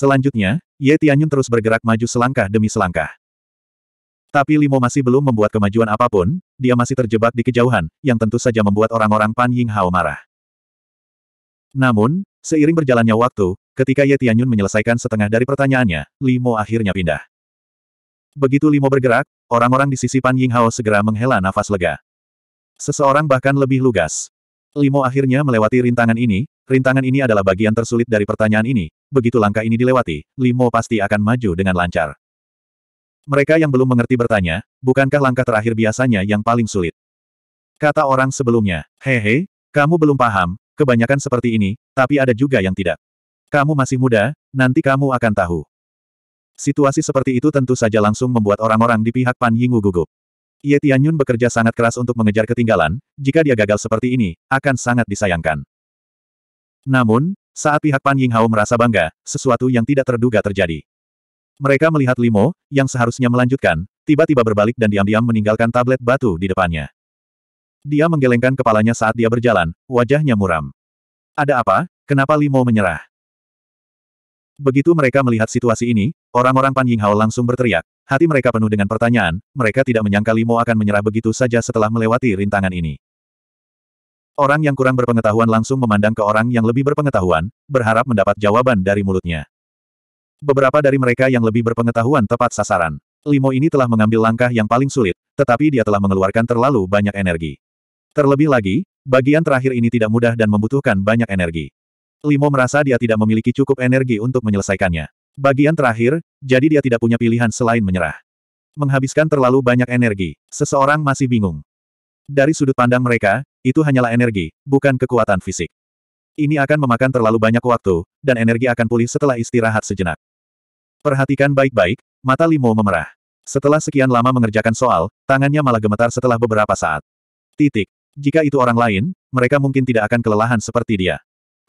Selanjutnya, Ye Tianyun terus bergerak maju selangkah demi selangkah. Tapi Limo masih belum membuat kemajuan apapun, dia masih terjebak di kejauhan, yang tentu saja membuat orang-orang Pan Ying Hao marah. Namun, seiring berjalannya waktu, ketika Ye Tianyun menyelesaikan setengah dari pertanyaannya, Limo akhirnya pindah. Begitu Limo bergerak, orang-orang di sisi Pan Ying Hao segera menghela nafas lega. Seseorang bahkan lebih lugas. Limo akhirnya melewati rintangan ini, rintangan ini adalah bagian tersulit dari pertanyaan ini, begitu langkah ini dilewati, Limo pasti akan maju dengan lancar. Mereka yang belum mengerti bertanya, bukankah langkah terakhir biasanya yang paling sulit? Kata orang sebelumnya, hehe, kamu belum paham, kebanyakan seperti ini, tapi ada juga yang tidak. Kamu masih muda, nanti kamu akan tahu. Situasi seperti itu tentu saja langsung membuat orang-orang di pihak Pan Yingu gugup. Ye Tianyun bekerja sangat keras untuk mengejar ketinggalan, jika dia gagal seperti ini, akan sangat disayangkan. Namun, saat pihak Pan Ying Hao merasa bangga, sesuatu yang tidak terduga terjadi. Mereka melihat Limo, yang seharusnya melanjutkan, tiba-tiba berbalik dan diam-diam meninggalkan tablet batu di depannya. Dia menggelengkan kepalanya saat dia berjalan, wajahnya muram. Ada apa, kenapa Limo menyerah? Begitu mereka melihat situasi ini, orang-orang Pan Ying Hao langsung berteriak, Hati mereka penuh dengan pertanyaan, mereka tidak menyangka Limo akan menyerah begitu saja setelah melewati rintangan ini. Orang yang kurang berpengetahuan langsung memandang ke orang yang lebih berpengetahuan, berharap mendapat jawaban dari mulutnya. Beberapa dari mereka yang lebih berpengetahuan tepat sasaran. Limo ini telah mengambil langkah yang paling sulit, tetapi dia telah mengeluarkan terlalu banyak energi. Terlebih lagi, bagian terakhir ini tidak mudah dan membutuhkan banyak energi. Limo merasa dia tidak memiliki cukup energi untuk menyelesaikannya. Bagian terakhir, jadi dia tidak punya pilihan selain menyerah. Menghabiskan terlalu banyak energi, seseorang masih bingung. Dari sudut pandang mereka, itu hanyalah energi, bukan kekuatan fisik. Ini akan memakan terlalu banyak waktu, dan energi akan pulih setelah istirahat sejenak. Perhatikan baik-baik, mata Limo memerah. Setelah sekian lama mengerjakan soal, tangannya malah gemetar setelah beberapa saat. Titik. Jika itu orang lain, mereka mungkin tidak akan kelelahan seperti dia.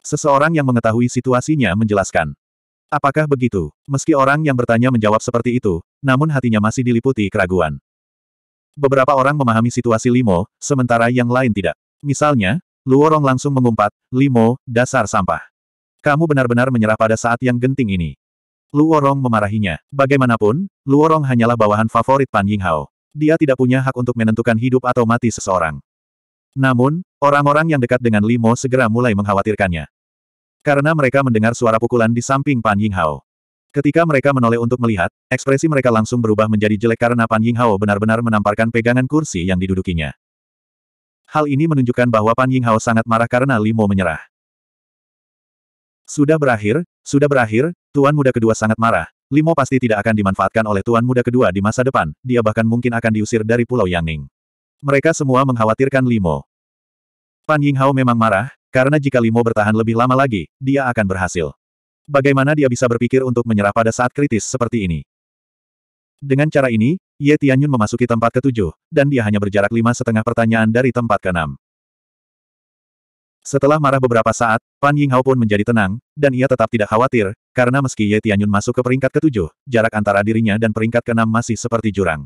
Seseorang yang mengetahui situasinya menjelaskan. Apakah begitu? Meski orang yang bertanya menjawab seperti itu, namun hatinya masih diliputi keraguan. Beberapa orang memahami situasi Limo, sementara yang lain tidak. Misalnya, Luorong langsung mengumpat, Limo, dasar sampah. Kamu benar-benar menyerah pada saat yang genting ini. Luorong memarahinya. Bagaimanapun, Luorong hanyalah bawahan favorit Pan Yinghao. Dia tidak punya hak untuk menentukan hidup atau mati seseorang. Namun, orang-orang yang dekat dengan Limo segera mulai mengkhawatirkannya. Karena mereka mendengar suara pukulan di samping Pan Yinghao. Ketika mereka menoleh untuk melihat, ekspresi mereka langsung berubah menjadi jelek karena Pan Yinghao benar-benar menamparkan pegangan kursi yang didudukinya. Hal ini menunjukkan bahwa Pan Yinghao sangat marah karena Limo menyerah. Sudah berakhir, sudah berakhir, Tuan Muda kedua sangat marah. Limo pasti tidak akan dimanfaatkan oleh Tuan Muda kedua di masa depan, dia bahkan mungkin akan diusir dari Pulau Yangning. Mereka semua mengkhawatirkan Limo. Pan Yinghao memang marah, karena jika Limo bertahan lebih lama lagi, dia akan berhasil. Bagaimana dia bisa berpikir untuk menyerah pada saat kritis seperti ini? Dengan cara ini, Ye Tianyun memasuki tempat ketujuh, dan dia hanya berjarak lima setengah pertanyaan dari tempat keenam. Setelah marah beberapa saat, Pan Yinghao pun menjadi tenang, dan ia tetap tidak khawatir, karena meski Ye Tianyun masuk ke peringkat ketujuh, jarak antara dirinya dan peringkat keenam masih seperti jurang.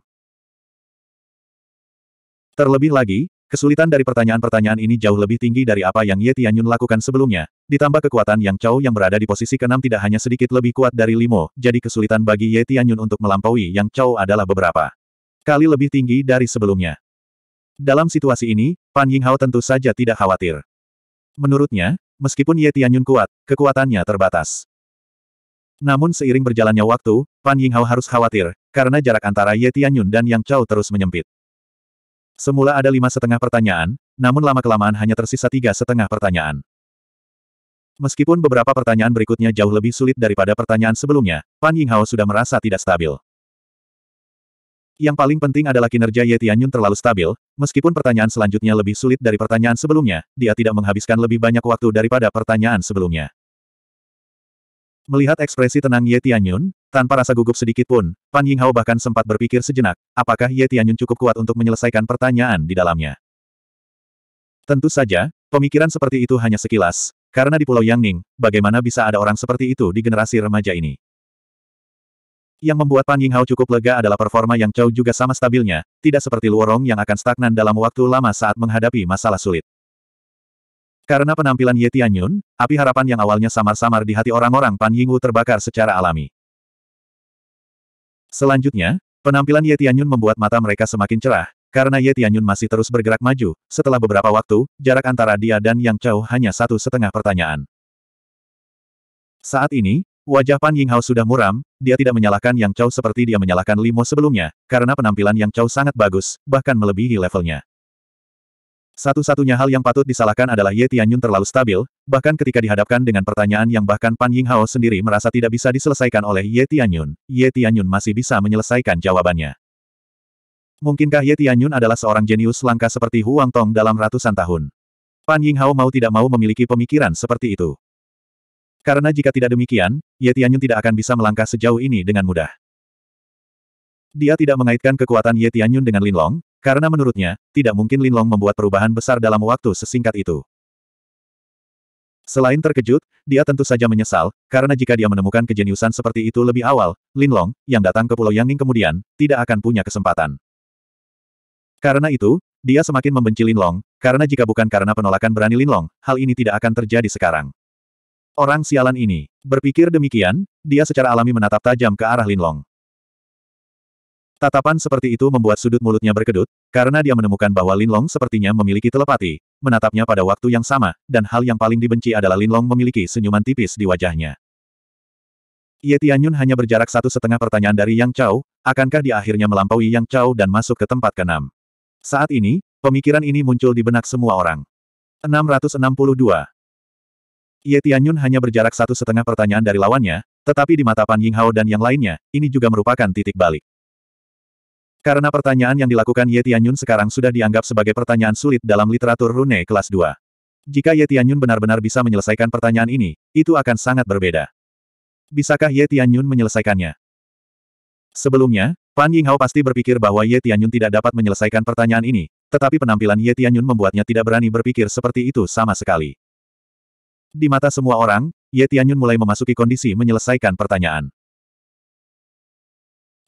Terlebih lagi, Kesulitan dari pertanyaan-pertanyaan ini jauh lebih tinggi dari apa yang Ye Tianyun lakukan sebelumnya, ditambah kekuatan yang Chow yang berada di posisi keenam tidak hanya sedikit lebih kuat dari Limo, jadi kesulitan bagi Ye Tianyun untuk melampaui yang Chow adalah beberapa kali lebih tinggi dari sebelumnya. Dalam situasi ini, Pan Yinghao tentu saja tidak khawatir. Menurutnya, meskipun Ye Tianyun kuat, kekuatannya terbatas. Namun seiring berjalannya waktu, Pan Yinghao harus khawatir, karena jarak antara Ye Tianyun dan Yang Chao terus menyempit. Semula ada lima setengah pertanyaan, namun lama-kelamaan hanya tersisa tiga setengah pertanyaan. Meskipun beberapa pertanyaan berikutnya jauh lebih sulit daripada pertanyaan sebelumnya, Pan Yinghao sudah merasa tidak stabil. Yang paling penting adalah kinerja Ye Tianyun terlalu stabil, meskipun pertanyaan selanjutnya lebih sulit dari pertanyaan sebelumnya, dia tidak menghabiskan lebih banyak waktu daripada pertanyaan sebelumnya. Melihat ekspresi tenang Ye Tianyun, tanpa rasa gugup sedikit pun, Pan Yinghao bahkan sempat berpikir sejenak, apakah Ye Tianyun cukup kuat untuk menyelesaikan pertanyaan di dalamnya. Tentu saja, pemikiran seperti itu hanya sekilas, karena di Pulau Yangning, bagaimana bisa ada orang seperti itu di generasi remaja ini. Yang membuat Pan Yinghao cukup lega adalah performa yang Chow juga sama stabilnya, tidak seperti Luorong yang akan stagnan dalam waktu lama saat menghadapi masalah sulit. Karena penampilan Ye Tianyun, api harapan yang awalnya samar-samar di hati orang-orang Pan Yingwu terbakar secara alami. Selanjutnya, penampilan Ye Tianyun membuat mata mereka semakin cerah, karena Ye Tianyun masih terus bergerak maju, setelah beberapa waktu, jarak antara dia dan Yang Chao hanya satu setengah pertanyaan. Saat ini, wajah Pan Yinghao sudah muram, dia tidak menyalahkan Yang Chao seperti dia menyalahkan Limo sebelumnya, karena penampilan Yang Chao sangat bagus, bahkan melebihi levelnya. Satu-satunya hal yang patut disalahkan adalah Ye Tianyun terlalu stabil, bahkan ketika dihadapkan dengan pertanyaan yang bahkan Pan Yinghao sendiri merasa tidak bisa diselesaikan oleh Ye Tianyun, Ye Tianyun masih bisa menyelesaikan jawabannya. Mungkinkah Ye Tianyun adalah seorang jenius langka seperti Huang Tong dalam ratusan tahun? Pan Yinghao mau tidak mau memiliki pemikiran seperti itu. Karena jika tidak demikian, Ye Tianyun tidak akan bisa melangkah sejauh ini dengan mudah. Dia tidak mengaitkan kekuatan Ye Tianyun dengan Linlong, karena menurutnya, tidak mungkin Linlong membuat perubahan besar dalam waktu sesingkat itu. Selain terkejut, dia tentu saja menyesal, karena jika dia menemukan kejeniusan seperti itu lebih awal, Linlong, yang datang ke Pulau Yangning kemudian, tidak akan punya kesempatan. Karena itu, dia semakin membenci Linlong, karena jika bukan karena penolakan berani Linlong, hal ini tidak akan terjadi sekarang. Orang sialan ini, berpikir demikian, dia secara alami menatap tajam ke arah Linlong. Tatapan seperti itu membuat sudut mulutnya berkedut, karena dia menemukan bahwa Linlong sepertinya memiliki telepati, menatapnya pada waktu yang sama, dan hal yang paling dibenci adalah Linlong memiliki senyuman tipis di wajahnya. Ye Tianyun hanya berjarak satu setengah pertanyaan dari Yang Chao, akankah dia akhirnya melampaui Yang Chao dan masuk ke tempat keenam? Saat ini, pemikiran ini muncul di benak semua orang. 662. Ye Tianyun hanya berjarak satu setengah pertanyaan dari lawannya, tetapi di mata Pan Ying Hao dan yang lainnya, ini juga merupakan titik balik. Karena pertanyaan yang dilakukan Ye Tianyun sekarang sudah dianggap sebagai pertanyaan sulit dalam literatur rune kelas 2. Jika Ye Tianyun benar-benar bisa menyelesaikan pertanyaan ini, itu akan sangat berbeda. Bisakah Ye Tianyun menyelesaikannya? Sebelumnya, Pan Yinghao pasti berpikir bahwa Ye Tianyun tidak dapat menyelesaikan pertanyaan ini, tetapi penampilan Ye Tianyun membuatnya tidak berani berpikir seperti itu sama sekali. Di mata semua orang, Ye Tianyun mulai memasuki kondisi menyelesaikan pertanyaan.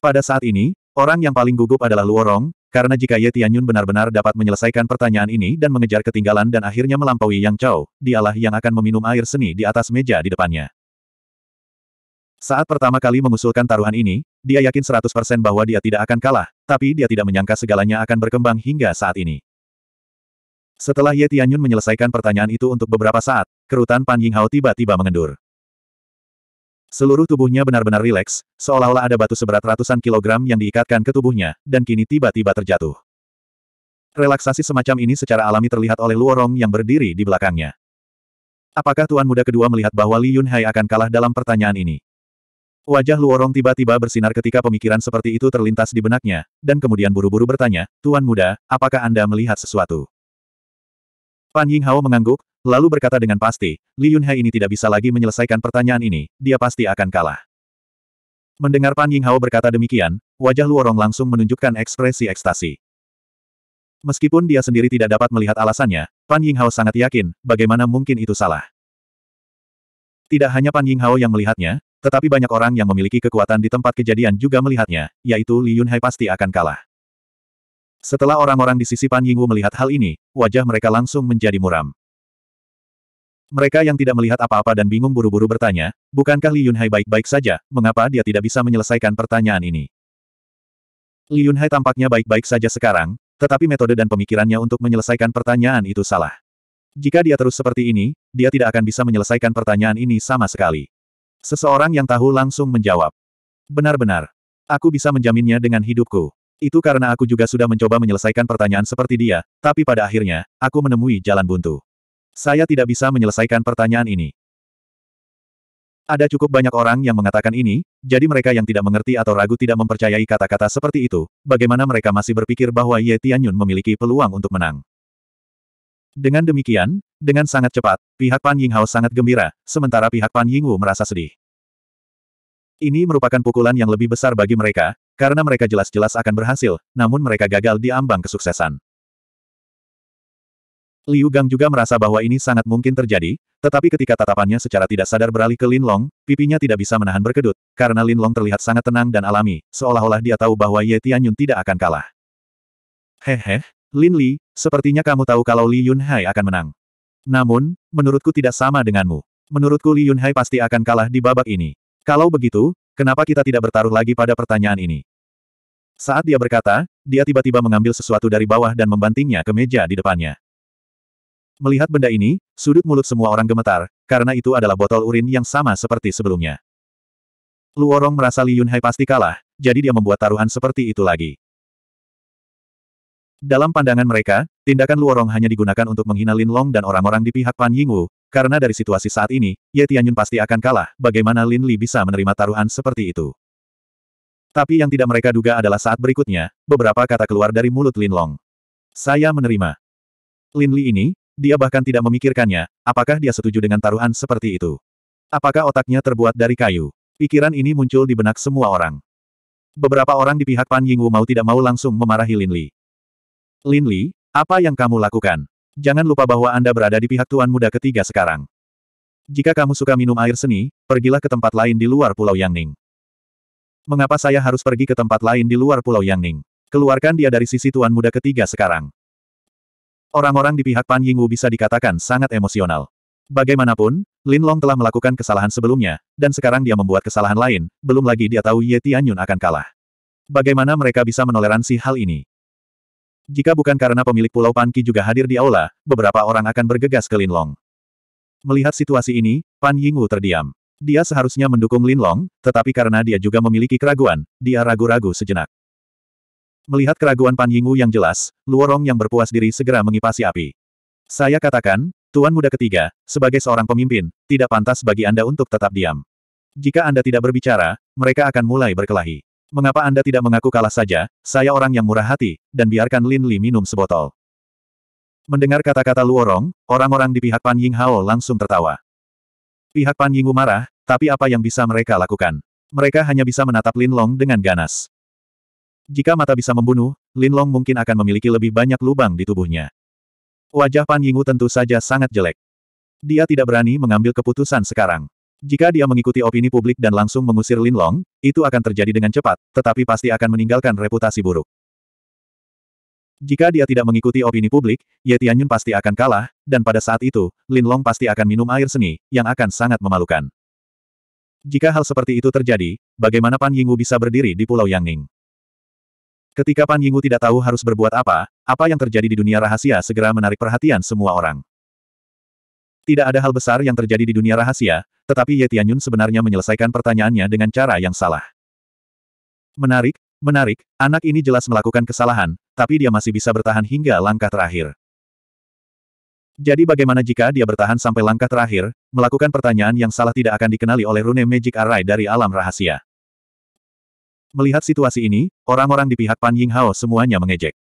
Pada saat ini, Orang yang paling gugup adalah Luorong, karena jika Ye Tianyun benar-benar dapat menyelesaikan pertanyaan ini dan mengejar ketinggalan dan akhirnya melampaui Yang Chao, dialah yang akan meminum air seni di atas meja di depannya. Saat pertama kali mengusulkan taruhan ini, dia yakin 100% bahwa dia tidak akan kalah, tapi dia tidak menyangka segalanya akan berkembang hingga saat ini. Setelah Ye Tianyun menyelesaikan pertanyaan itu untuk beberapa saat, kerutan Pan Hao tiba-tiba mengendur. Seluruh tubuhnya benar-benar rileks, seolah-olah ada batu seberat ratusan kilogram yang diikatkan ke tubuhnya, dan kini tiba-tiba terjatuh. Relaksasi semacam ini secara alami terlihat oleh Luorong yang berdiri di belakangnya. Apakah Tuan Muda kedua melihat bahwa Li Yunhai akan kalah dalam pertanyaan ini? Wajah Luorong tiba-tiba bersinar ketika pemikiran seperti itu terlintas di benaknya, dan kemudian buru-buru bertanya, Tuan Muda, apakah Anda melihat sesuatu? Pan Ying Hao mengangguk, lalu berkata dengan pasti, Li Yunhai ini tidak bisa lagi menyelesaikan pertanyaan ini, dia pasti akan kalah. Mendengar Pan Yinghao berkata demikian, wajah Luorong langsung menunjukkan ekspresi ekstasi. Meskipun dia sendiri tidak dapat melihat alasannya, Pan Yinghao sangat yakin, bagaimana mungkin itu salah. Tidak hanya Pan Yinghao yang melihatnya, tetapi banyak orang yang memiliki kekuatan di tempat kejadian juga melihatnya, yaitu Li Yunhai pasti akan kalah. Setelah orang-orang di sisi Pan Yingwu melihat hal ini, wajah mereka langsung menjadi muram. Mereka yang tidak melihat apa-apa dan bingung buru-buru bertanya, bukankah Li Yunhai baik-baik saja, mengapa dia tidak bisa menyelesaikan pertanyaan ini? Li Yunhai tampaknya baik-baik saja sekarang, tetapi metode dan pemikirannya untuk menyelesaikan pertanyaan itu salah. Jika dia terus seperti ini, dia tidak akan bisa menyelesaikan pertanyaan ini sama sekali. Seseorang yang tahu langsung menjawab. Benar-benar. Aku bisa menjaminnya dengan hidupku. Itu karena aku juga sudah mencoba menyelesaikan pertanyaan seperti dia, tapi pada akhirnya, aku menemui jalan buntu. Saya tidak bisa menyelesaikan pertanyaan ini. Ada cukup banyak orang yang mengatakan ini, jadi mereka yang tidak mengerti atau ragu tidak mempercayai kata-kata seperti itu, bagaimana mereka masih berpikir bahwa Ye Tianyun memiliki peluang untuk menang. Dengan demikian, dengan sangat cepat, pihak Pan Ying Hao sangat gembira, sementara pihak Pan Ying Wu merasa sedih. Ini merupakan pukulan yang lebih besar bagi mereka, karena mereka jelas-jelas akan berhasil, namun mereka gagal di ambang kesuksesan. Liu Gang juga merasa bahwa ini sangat mungkin terjadi, tetapi ketika tatapannya secara tidak sadar beralih ke Lin Long, pipinya tidak bisa menahan berkedut, karena Lin Long terlihat sangat tenang dan alami, seolah-olah dia tahu bahwa Ye Tianyun tidak akan kalah. Hehe, Lin Li, sepertinya kamu tahu kalau Li Yunhai akan menang. Namun, menurutku tidak sama denganmu. Menurutku Li Yunhai pasti akan kalah di babak ini. Kalau begitu, kenapa kita tidak bertaruh lagi pada pertanyaan ini? Saat dia berkata, dia tiba-tiba mengambil sesuatu dari bawah dan membantingnya ke meja di depannya. Melihat benda ini, sudut mulut semua orang gemetar, karena itu adalah botol urin yang sama seperti sebelumnya. Luorong merasa Li Yunhai pasti kalah, jadi dia membuat taruhan seperti itu lagi. Dalam pandangan mereka, tindakan Luorong hanya digunakan untuk menghina Lin Long dan orang-orang di pihak Pan Yingwu, karena dari situasi saat ini, Ye Tianyun pasti akan kalah, bagaimana Lin Li bisa menerima taruhan seperti itu. Tapi yang tidak mereka duga adalah saat berikutnya, beberapa kata keluar dari mulut Lin Long. Saya menerima. Lin Li ini, dia bahkan tidak memikirkannya, apakah dia setuju dengan taruhan seperti itu. Apakah otaknya terbuat dari kayu? Pikiran ini muncul di benak semua orang. Beberapa orang di pihak Pan Yingwu mau tidak mau langsung memarahi Lin Li. Lin Li, apa yang kamu lakukan? Jangan lupa bahwa Anda berada di pihak Tuan Muda ketiga sekarang. Jika kamu suka minum air seni, pergilah ke tempat lain di luar Pulau Yangning. Mengapa saya harus pergi ke tempat lain di luar Pulau Yangning? Keluarkan dia dari sisi Tuan Muda ketiga sekarang. Orang-orang di pihak Pan Yingwu bisa dikatakan sangat emosional. Bagaimanapun, Lin Long telah melakukan kesalahan sebelumnya, dan sekarang dia membuat kesalahan lain, belum lagi dia tahu Ye Tianyun akan kalah. Bagaimana mereka bisa menoleransi hal ini? Jika bukan karena pemilik Pulau Pan Ki juga hadir di aula, beberapa orang akan bergegas ke Lin Long. Melihat situasi ini, Pan Yingwu terdiam. Dia seharusnya mendukung Lin Long, tetapi karena dia juga memiliki keraguan, dia ragu-ragu sejenak. Melihat keraguan Pan Yingwu yang jelas, Luorong yang berpuas diri segera mengipasi api. Saya katakan, Tuan Muda ketiga, sebagai seorang pemimpin, tidak pantas bagi Anda untuk tetap diam. Jika Anda tidak berbicara, mereka akan mulai berkelahi. Mengapa Anda tidak mengaku kalah saja, saya orang yang murah hati, dan biarkan Lin Li minum sebotol. Mendengar kata-kata Luorong, orang-orang di pihak Pan Ying Hao langsung tertawa. Pihak Pan Yingwu marah, tapi apa yang bisa mereka lakukan? Mereka hanya bisa menatap Lin Long dengan ganas. Jika mata bisa membunuh, Lin Long mungkin akan memiliki lebih banyak lubang di tubuhnya. Wajah Pan Yingu tentu saja sangat jelek. Dia tidak berani mengambil keputusan sekarang. Jika dia mengikuti opini publik dan langsung mengusir Lin Long, itu akan terjadi dengan cepat, tetapi pasti akan meninggalkan reputasi buruk. Jika dia tidak mengikuti opini publik, Ye Tianyun pasti akan kalah, dan pada saat itu, Lin Long pasti akan minum air seni, yang akan sangat memalukan. Jika hal seperti itu terjadi, bagaimana Pan Yingwu bisa berdiri di Pulau Yangning? Ketika Pan Yingwu tidak tahu harus berbuat apa, apa yang terjadi di dunia rahasia segera menarik perhatian semua orang. Tidak ada hal besar yang terjadi di dunia rahasia, tetapi Ye Tianyun sebenarnya menyelesaikan pertanyaannya dengan cara yang salah. Menarik, menarik, anak ini jelas melakukan kesalahan, tapi dia masih bisa bertahan hingga langkah terakhir. Jadi bagaimana jika dia bertahan sampai langkah terakhir, melakukan pertanyaan yang salah tidak akan dikenali oleh rune Magic Array dari alam rahasia? Melihat situasi ini, orang-orang di pihak Pan Yinghao semuanya mengejek.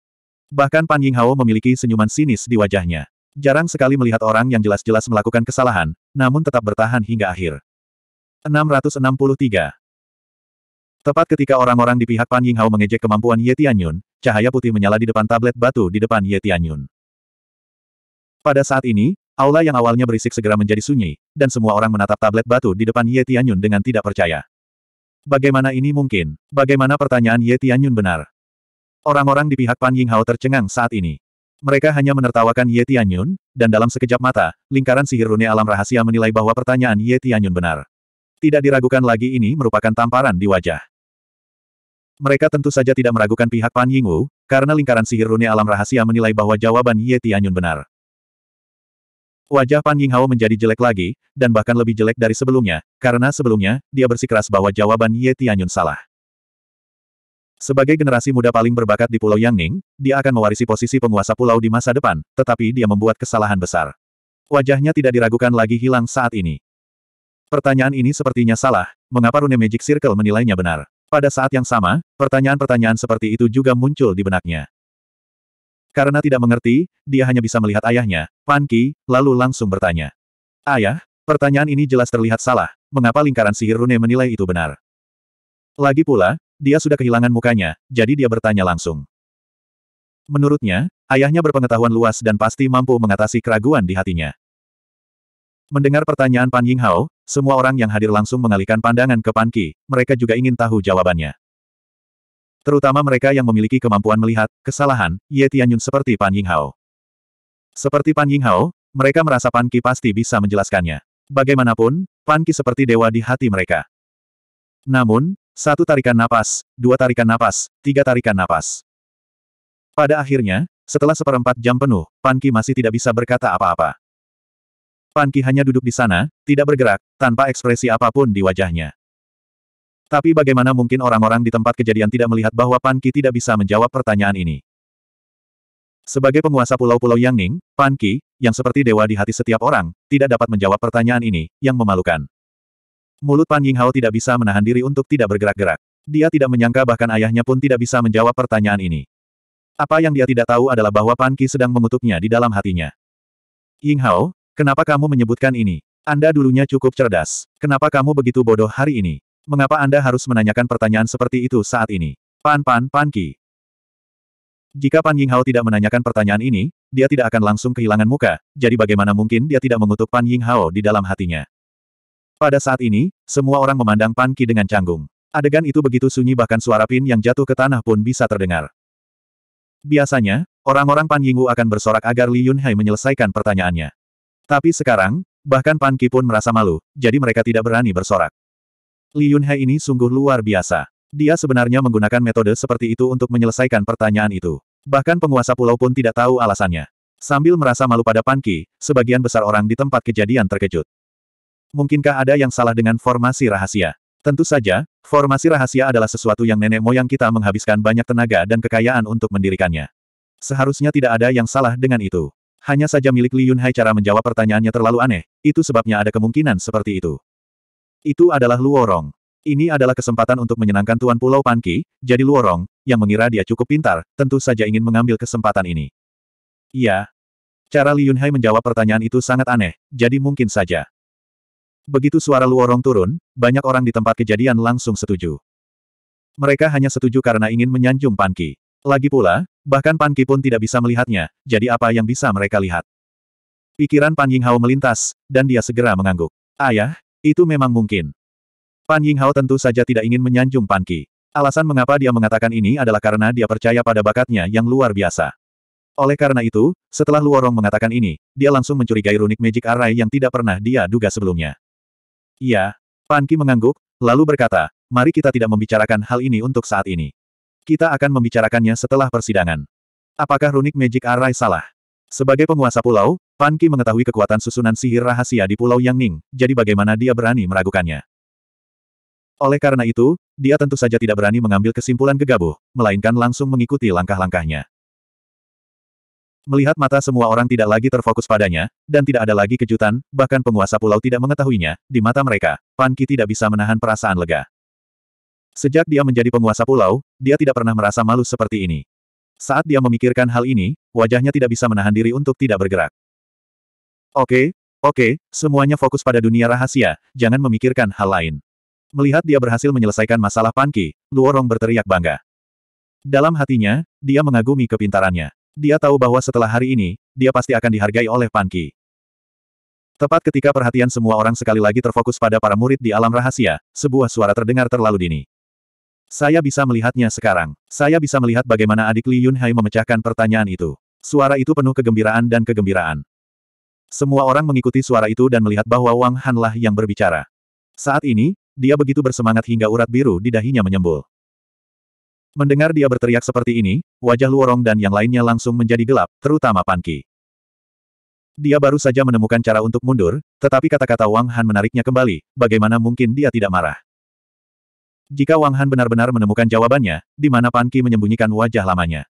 Bahkan Pan Yinghao memiliki senyuman sinis di wajahnya. Jarang sekali melihat orang yang jelas-jelas melakukan kesalahan, namun tetap bertahan hingga akhir. 663. Tepat ketika orang-orang di pihak Pan Yinghao mengejek kemampuan Ye Tianyun, cahaya putih menyala di depan tablet batu di depan Ye Tianyun. Pada saat ini, aula yang awalnya berisik segera menjadi sunyi, dan semua orang menatap tablet batu di depan Ye Tianyun dengan tidak percaya. Bagaimana ini mungkin? Bagaimana pertanyaan Ye Tianyun benar? Orang-orang di pihak Pan Yinghao tercengang saat ini. Mereka hanya menertawakan Ye Tianyun, dan dalam sekejap mata, lingkaran sihir rune alam rahasia menilai bahwa pertanyaan Ye Tianyun benar. Tidak diragukan lagi ini merupakan tamparan di wajah. Mereka tentu saja tidak meragukan pihak Pan Yingwu, karena lingkaran sihir rune alam rahasia menilai bahwa jawaban Ye Tianyun benar. Wajah Pan Yinghao menjadi jelek lagi, dan bahkan lebih jelek dari sebelumnya, karena sebelumnya, dia bersikeras bahwa jawaban Ye Tianyun salah. Sebagai generasi muda paling berbakat di Pulau Yangning, dia akan mewarisi posisi penguasa pulau di masa depan, tetapi dia membuat kesalahan besar. Wajahnya tidak diragukan lagi hilang saat ini. Pertanyaan ini sepertinya salah, mengapa Rune Magic Circle menilainya benar? Pada saat yang sama, pertanyaan-pertanyaan seperti itu juga muncul di benaknya. Karena tidak mengerti, dia hanya bisa melihat ayahnya, Panki, lalu langsung bertanya. Ayah, pertanyaan ini jelas terlihat salah, mengapa lingkaran sihir Rune menilai itu benar? Lagi pula, dia sudah kehilangan mukanya, jadi dia bertanya langsung. Menurutnya, ayahnya berpengetahuan luas dan pasti mampu mengatasi keraguan di hatinya. Mendengar pertanyaan Pan Ying Hao, semua orang yang hadir langsung mengalihkan pandangan ke Pan Ki, mereka juga ingin tahu jawabannya. Terutama mereka yang memiliki kemampuan melihat, kesalahan, Ye Tianyun seperti Pan Yinghao. Seperti Pan Yinghao, mereka merasa Pan Ki pasti bisa menjelaskannya. Bagaimanapun, Pan Ki seperti dewa di hati mereka. Namun, satu tarikan napas, dua tarikan napas, tiga tarikan napas. Pada akhirnya, setelah seperempat jam penuh, Pan Ki masih tidak bisa berkata apa-apa. Pan Ki hanya duduk di sana, tidak bergerak, tanpa ekspresi apapun di wajahnya. Tapi bagaimana mungkin orang-orang di tempat kejadian tidak melihat bahwa Pan Ki tidak bisa menjawab pertanyaan ini? Sebagai penguasa pulau-pulau Yang Ning, Pan Ki, yang seperti dewa di hati setiap orang, tidak dapat menjawab pertanyaan ini, yang memalukan. Mulut Pan Ying Hao tidak bisa menahan diri untuk tidak bergerak-gerak. Dia tidak menyangka bahkan ayahnya pun tidak bisa menjawab pertanyaan ini. Apa yang dia tidak tahu adalah bahwa Pan Ki sedang mengutuknya di dalam hatinya. Ying Hao, kenapa kamu menyebutkan ini? Anda dulunya cukup cerdas. Kenapa kamu begitu bodoh hari ini? Mengapa Anda harus menanyakan pertanyaan seperti itu saat ini? Pan Pan Pan Ki. Jika Pan Yinghao tidak menanyakan pertanyaan ini, dia tidak akan langsung kehilangan muka, jadi bagaimana mungkin dia tidak mengutuk Pan Yinghao di dalam hatinya. Pada saat ini, semua orang memandang Pan Ki dengan canggung. Adegan itu begitu sunyi bahkan suara pin yang jatuh ke tanah pun bisa terdengar. Biasanya, orang-orang Pan Yinghu akan bersorak agar Li Yunhai menyelesaikan pertanyaannya. Tapi sekarang, bahkan Pan Ki pun merasa malu, jadi mereka tidak berani bersorak. Li Yunhe ini sungguh luar biasa. Dia sebenarnya menggunakan metode seperti itu untuk menyelesaikan pertanyaan itu. Bahkan penguasa pulau pun tidak tahu alasannya. Sambil merasa malu pada Panki, sebagian besar orang di tempat kejadian terkejut. Mungkinkah ada yang salah dengan formasi rahasia? Tentu saja, formasi rahasia adalah sesuatu yang nenek moyang kita menghabiskan banyak tenaga dan kekayaan untuk mendirikannya. Seharusnya tidak ada yang salah dengan itu. Hanya saja milik Li Yunhai cara menjawab pertanyaannya terlalu aneh, itu sebabnya ada kemungkinan seperti itu. Itu adalah Luorong. Ini adalah kesempatan untuk menyenangkan Tuan Pulau Panki, jadi Luorong, yang mengira dia cukup pintar, tentu saja ingin mengambil kesempatan ini. Iya. Cara Li Yunhai menjawab pertanyaan itu sangat aneh, jadi mungkin saja. Begitu suara Luorong turun, banyak orang di tempat kejadian langsung setuju. Mereka hanya setuju karena ingin menyanjung Panki. Lagi pula, bahkan Panki pun tidak bisa melihatnya, jadi apa yang bisa mereka lihat? Pikiran Pan Yinghao melintas, dan dia segera mengangguk. Ayah, itu memang mungkin. Pan Yinghao tentu saja tidak ingin menyanjung Pan Qi. Alasan mengapa dia mengatakan ini adalah karena dia percaya pada bakatnya yang luar biasa. Oleh karena itu, setelah Luorong mengatakan ini, dia langsung mencurigai runik magic array yang tidak pernah dia duga sebelumnya. Iya, Pan Qi mengangguk, lalu berkata, mari kita tidak membicarakan hal ini untuk saat ini. Kita akan membicarakannya setelah persidangan. Apakah runik magic array salah? Sebagai penguasa pulau, Pan Ki mengetahui kekuatan susunan sihir rahasia di Pulau Yang Ning, jadi bagaimana dia berani meragukannya. Oleh karena itu, dia tentu saja tidak berani mengambil kesimpulan gegabah, melainkan langsung mengikuti langkah-langkahnya. Melihat mata semua orang tidak lagi terfokus padanya, dan tidak ada lagi kejutan, bahkan penguasa pulau tidak mengetahuinya, di mata mereka, Pan Ki tidak bisa menahan perasaan lega. Sejak dia menjadi penguasa pulau, dia tidak pernah merasa malu seperti ini. Saat dia memikirkan hal ini, wajahnya tidak bisa menahan diri untuk tidak bergerak. Oke, oke, semuanya fokus pada dunia rahasia, jangan memikirkan hal lain. Melihat dia berhasil menyelesaikan masalah Panki, Luorong berteriak bangga. Dalam hatinya, dia mengagumi kepintarannya. Dia tahu bahwa setelah hari ini, dia pasti akan dihargai oleh Panki. Tepat ketika perhatian semua orang sekali lagi terfokus pada para murid di alam rahasia, sebuah suara terdengar terlalu dini. Saya bisa melihatnya sekarang. Saya bisa melihat bagaimana adik Li Yunhai memecahkan pertanyaan itu. Suara itu penuh kegembiraan dan kegembiraan. Semua orang mengikuti suara itu dan melihat bahwa Wang Hanlah yang berbicara. Saat ini, dia begitu bersemangat hingga urat biru di dahinya menyembul. Mendengar dia berteriak seperti ini, wajah Luorong dan yang lainnya langsung menjadi gelap, terutama Panki. Dia baru saja menemukan cara untuk mundur, tetapi kata-kata Wang Han menariknya kembali, bagaimana mungkin dia tidak marah. Jika Wang Han benar-benar menemukan jawabannya, di mana Pan Qi menyembunyikan wajah lamanya.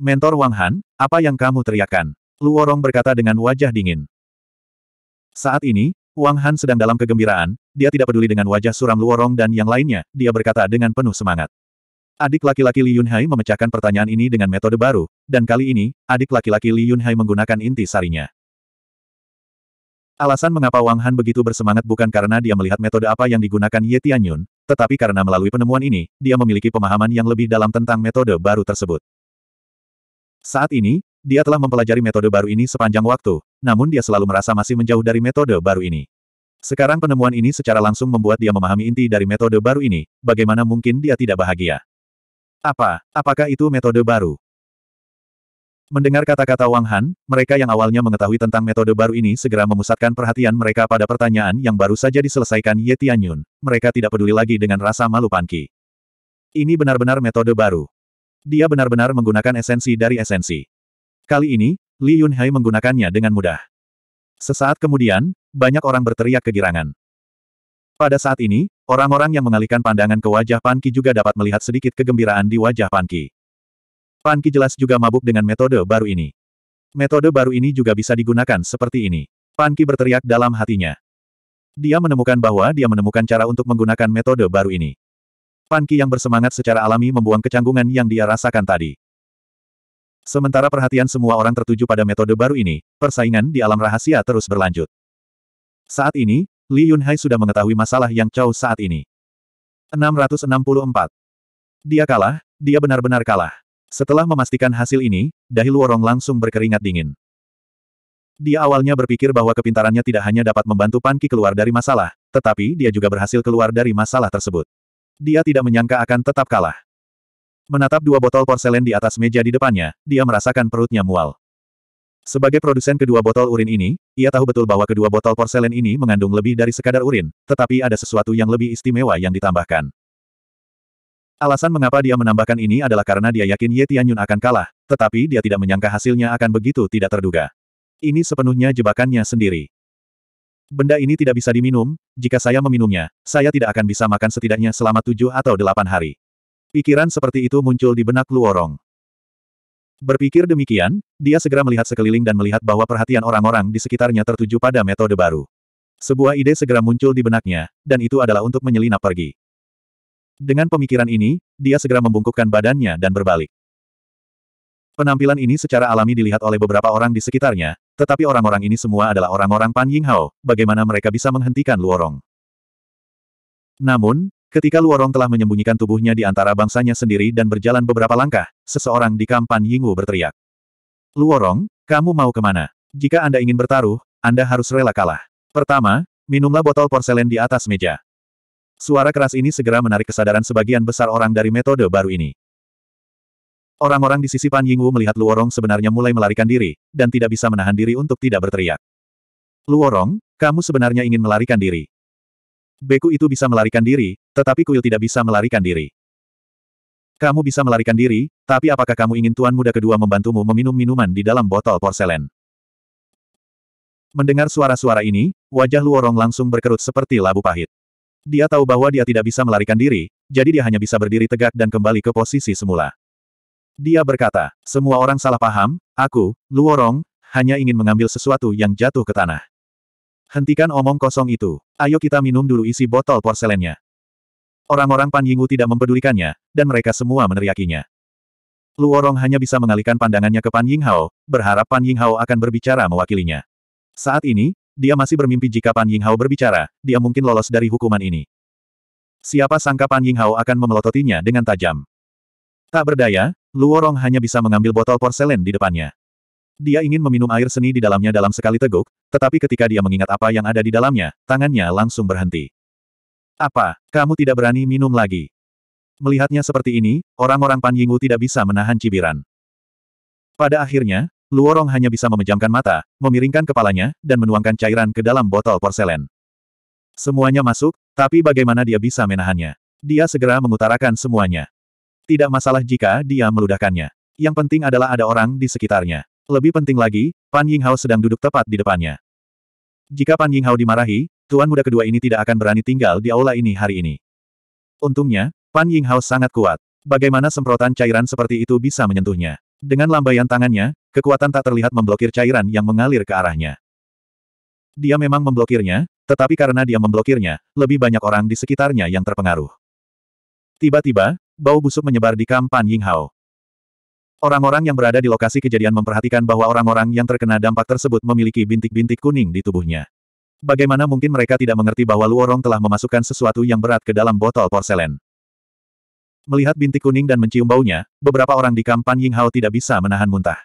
Mentor Wang Han, apa yang kamu teriakkan? Luorong berkata dengan wajah dingin. Saat ini, Wang Han sedang dalam kegembiraan, dia tidak peduli dengan wajah suram Luorong dan yang lainnya, dia berkata dengan penuh semangat. Adik laki-laki Li Yunhai memecahkan pertanyaan ini dengan metode baru, dan kali ini, adik laki-laki Li Yunhai menggunakan inti sarinya. Alasan mengapa Wang Han begitu bersemangat bukan karena dia melihat metode apa yang digunakan Ye Tianyun, tetapi karena melalui penemuan ini, dia memiliki pemahaman yang lebih dalam tentang metode baru tersebut. Saat ini, dia telah mempelajari metode baru ini sepanjang waktu, namun dia selalu merasa masih menjauh dari metode baru ini. Sekarang penemuan ini secara langsung membuat dia memahami inti dari metode baru ini, bagaimana mungkin dia tidak bahagia. Apa, apakah itu metode baru? Mendengar kata-kata Wang Han, mereka yang awalnya mengetahui tentang metode baru ini segera memusatkan perhatian mereka pada pertanyaan yang baru saja diselesaikan Ye Tianyun. Mereka tidak peduli lagi dengan rasa malu Panki. Ini benar-benar metode baru. Dia benar-benar menggunakan esensi dari esensi. Kali ini, Li Yunhai menggunakannya dengan mudah. Sesaat kemudian, banyak orang berteriak kegirangan. Pada saat ini, orang-orang yang mengalihkan pandangan ke wajah Panki juga dapat melihat sedikit kegembiraan di wajah Panki. Fan jelas juga mabuk dengan metode baru ini. Metode baru ini juga bisa digunakan seperti ini. Fan berteriak dalam hatinya. Dia menemukan bahwa dia menemukan cara untuk menggunakan metode baru ini. Fan yang bersemangat secara alami membuang kecanggungan yang dia rasakan tadi. Sementara perhatian semua orang tertuju pada metode baru ini, persaingan di alam rahasia terus berlanjut. Saat ini, Li Yunhai sudah mengetahui masalah yang Chow saat ini. 664. Dia kalah, dia benar-benar kalah. Setelah memastikan hasil ini, dahi Luorong langsung berkeringat dingin. Dia awalnya berpikir bahwa kepintarannya tidak hanya dapat membantu Panki keluar dari masalah, tetapi dia juga berhasil keluar dari masalah tersebut. Dia tidak menyangka akan tetap kalah. Menatap dua botol porselen di atas meja di depannya, dia merasakan perutnya mual. Sebagai produsen kedua botol urin ini, ia tahu betul bahwa kedua botol porselen ini mengandung lebih dari sekadar urin, tetapi ada sesuatu yang lebih istimewa yang ditambahkan. Alasan mengapa dia menambahkan ini adalah karena dia yakin Ye Tianyun akan kalah, tetapi dia tidak menyangka hasilnya akan begitu tidak terduga. Ini sepenuhnya jebakannya sendiri. Benda ini tidak bisa diminum, jika saya meminumnya, saya tidak akan bisa makan setidaknya selama tujuh atau delapan hari. Pikiran seperti itu muncul di benak Luorong. Berpikir demikian, dia segera melihat sekeliling dan melihat bahwa perhatian orang-orang di sekitarnya tertuju pada metode baru. Sebuah ide segera muncul di benaknya, dan itu adalah untuk menyelinap pergi. Dengan pemikiran ini, dia segera membungkukkan badannya dan berbalik. Penampilan ini secara alami dilihat oleh beberapa orang di sekitarnya, tetapi orang-orang ini semua adalah orang-orang Pan Yinghao, bagaimana mereka bisa menghentikan Luorong. Namun, ketika Luorong telah menyembunyikan tubuhnya di antara bangsanya sendiri dan berjalan beberapa langkah, seseorang di kamp Pan Yingwu berteriak. Luorong, kamu mau kemana? Jika Anda ingin bertaruh, Anda harus rela kalah. Pertama, minumlah botol porselen di atas meja. Suara keras ini segera menarik kesadaran sebagian besar orang dari metode baru ini. Orang-orang di sisi Pan Yingwu melihat Luorong sebenarnya mulai melarikan diri, dan tidak bisa menahan diri untuk tidak berteriak. Luorong, kamu sebenarnya ingin melarikan diri. Beku itu bisa melarikan diri, tetapi kuil tidak bisa melarikan diri. Kamu bisa melarikan diri, tapi apakah kamu ingin tuan muda kedua membantumu meminum minuman di dalam botol porselen? Mendengar suara-suara ini, wajah Luorong langsung berkerut seperti labu pahit. Dia tahu bahwa dia tidak bisa melarikan diri, jadi dia hanya bisa berdiri tegak dan kembali ke posisi semula. Dia berkata, semua orang salah paham, aku, Luorong, hanya ingin mengambil sesuatu yang jatuh ke tanah. Hentikan omong kosong itu. Ayo kita minum dulu isi botol porselennya. Orang-orang Pan Yingu tidak mempedulikannya, dan mereka semua meneriakinya. Luorong hanya bisa mengalihkan pandangannya ke Pan Yinghao, berharap Pan Yinghao akan berbicara mewakilinya. Saat ini, dia masih bermimpi jika Pan Ying Hao berbicara, dia mungkin lolos dari hukuman ini. Siapa sangka Pan Ying Hao akan memelototinya dengan tajam. Tak berdaya, Luo Rong hanya bisa mengambil botol porselen di depannya. Dia ingin meminum air seni di dalamnya dalam sekali teguk, tetapi ketika dia mengingat apa yang ada di dalamnya, tangannya langsung berhenti. Apa, kamu tidak berani minum lagi? Melihatnya seperti ini, orang-orang Pan Yingwu tidak bisa menahan cibiran. Pada akhirnya, Luorong hanya bisa memejamkan mata, memiringkan kepalanya, dan menuangkan cairan ke dalam botol porselen. Semuanya masuk, tapi bagaimana dia bisa menahannya? Dia segera mengutarakan semuanya. Tidak masalah jika dia meludahkannya. Yang penting adalah ada orang di sekitarnya. Lebih penting lagi, Pan Yinghao sedang duduk tepat di depannya. Jika Pan Yinghao dimarahi, Tuan muda kedua ini tidak akan berani tinggal di aula ini hari ini. Untungnya, Pan Yinghao sangat kuat. Bagaimana semprotan cairan seperti itu bisa menyentuhnya? Dengan lambaian tangannya, kekuatan tak terlihat memblokir cairan yang mengalir ke arahnya. Dia memang memblokirnya, tetapi karena dia memblokirnya, lebih banyak orang di sekitarnya yang terpengaruh. Tiba-tiba, bau busuk menyebar di kampan Ying Yinghao. Orang-orang yang berada di lokasi kejadian memperhatikan bahwa orang-orang yang terkena dampak tersebut memiliki bintik-bintik kuning di tubuhnya. Bagaimana mungkin mereka tidak mengerti bahwa Luorong telah memasukkan sesuatu yang berat ke dalam botol porselen? Melihat bintik kuning dan mencium baunya, beberapa orang di kampan Hao tidak bisa menahan muntah.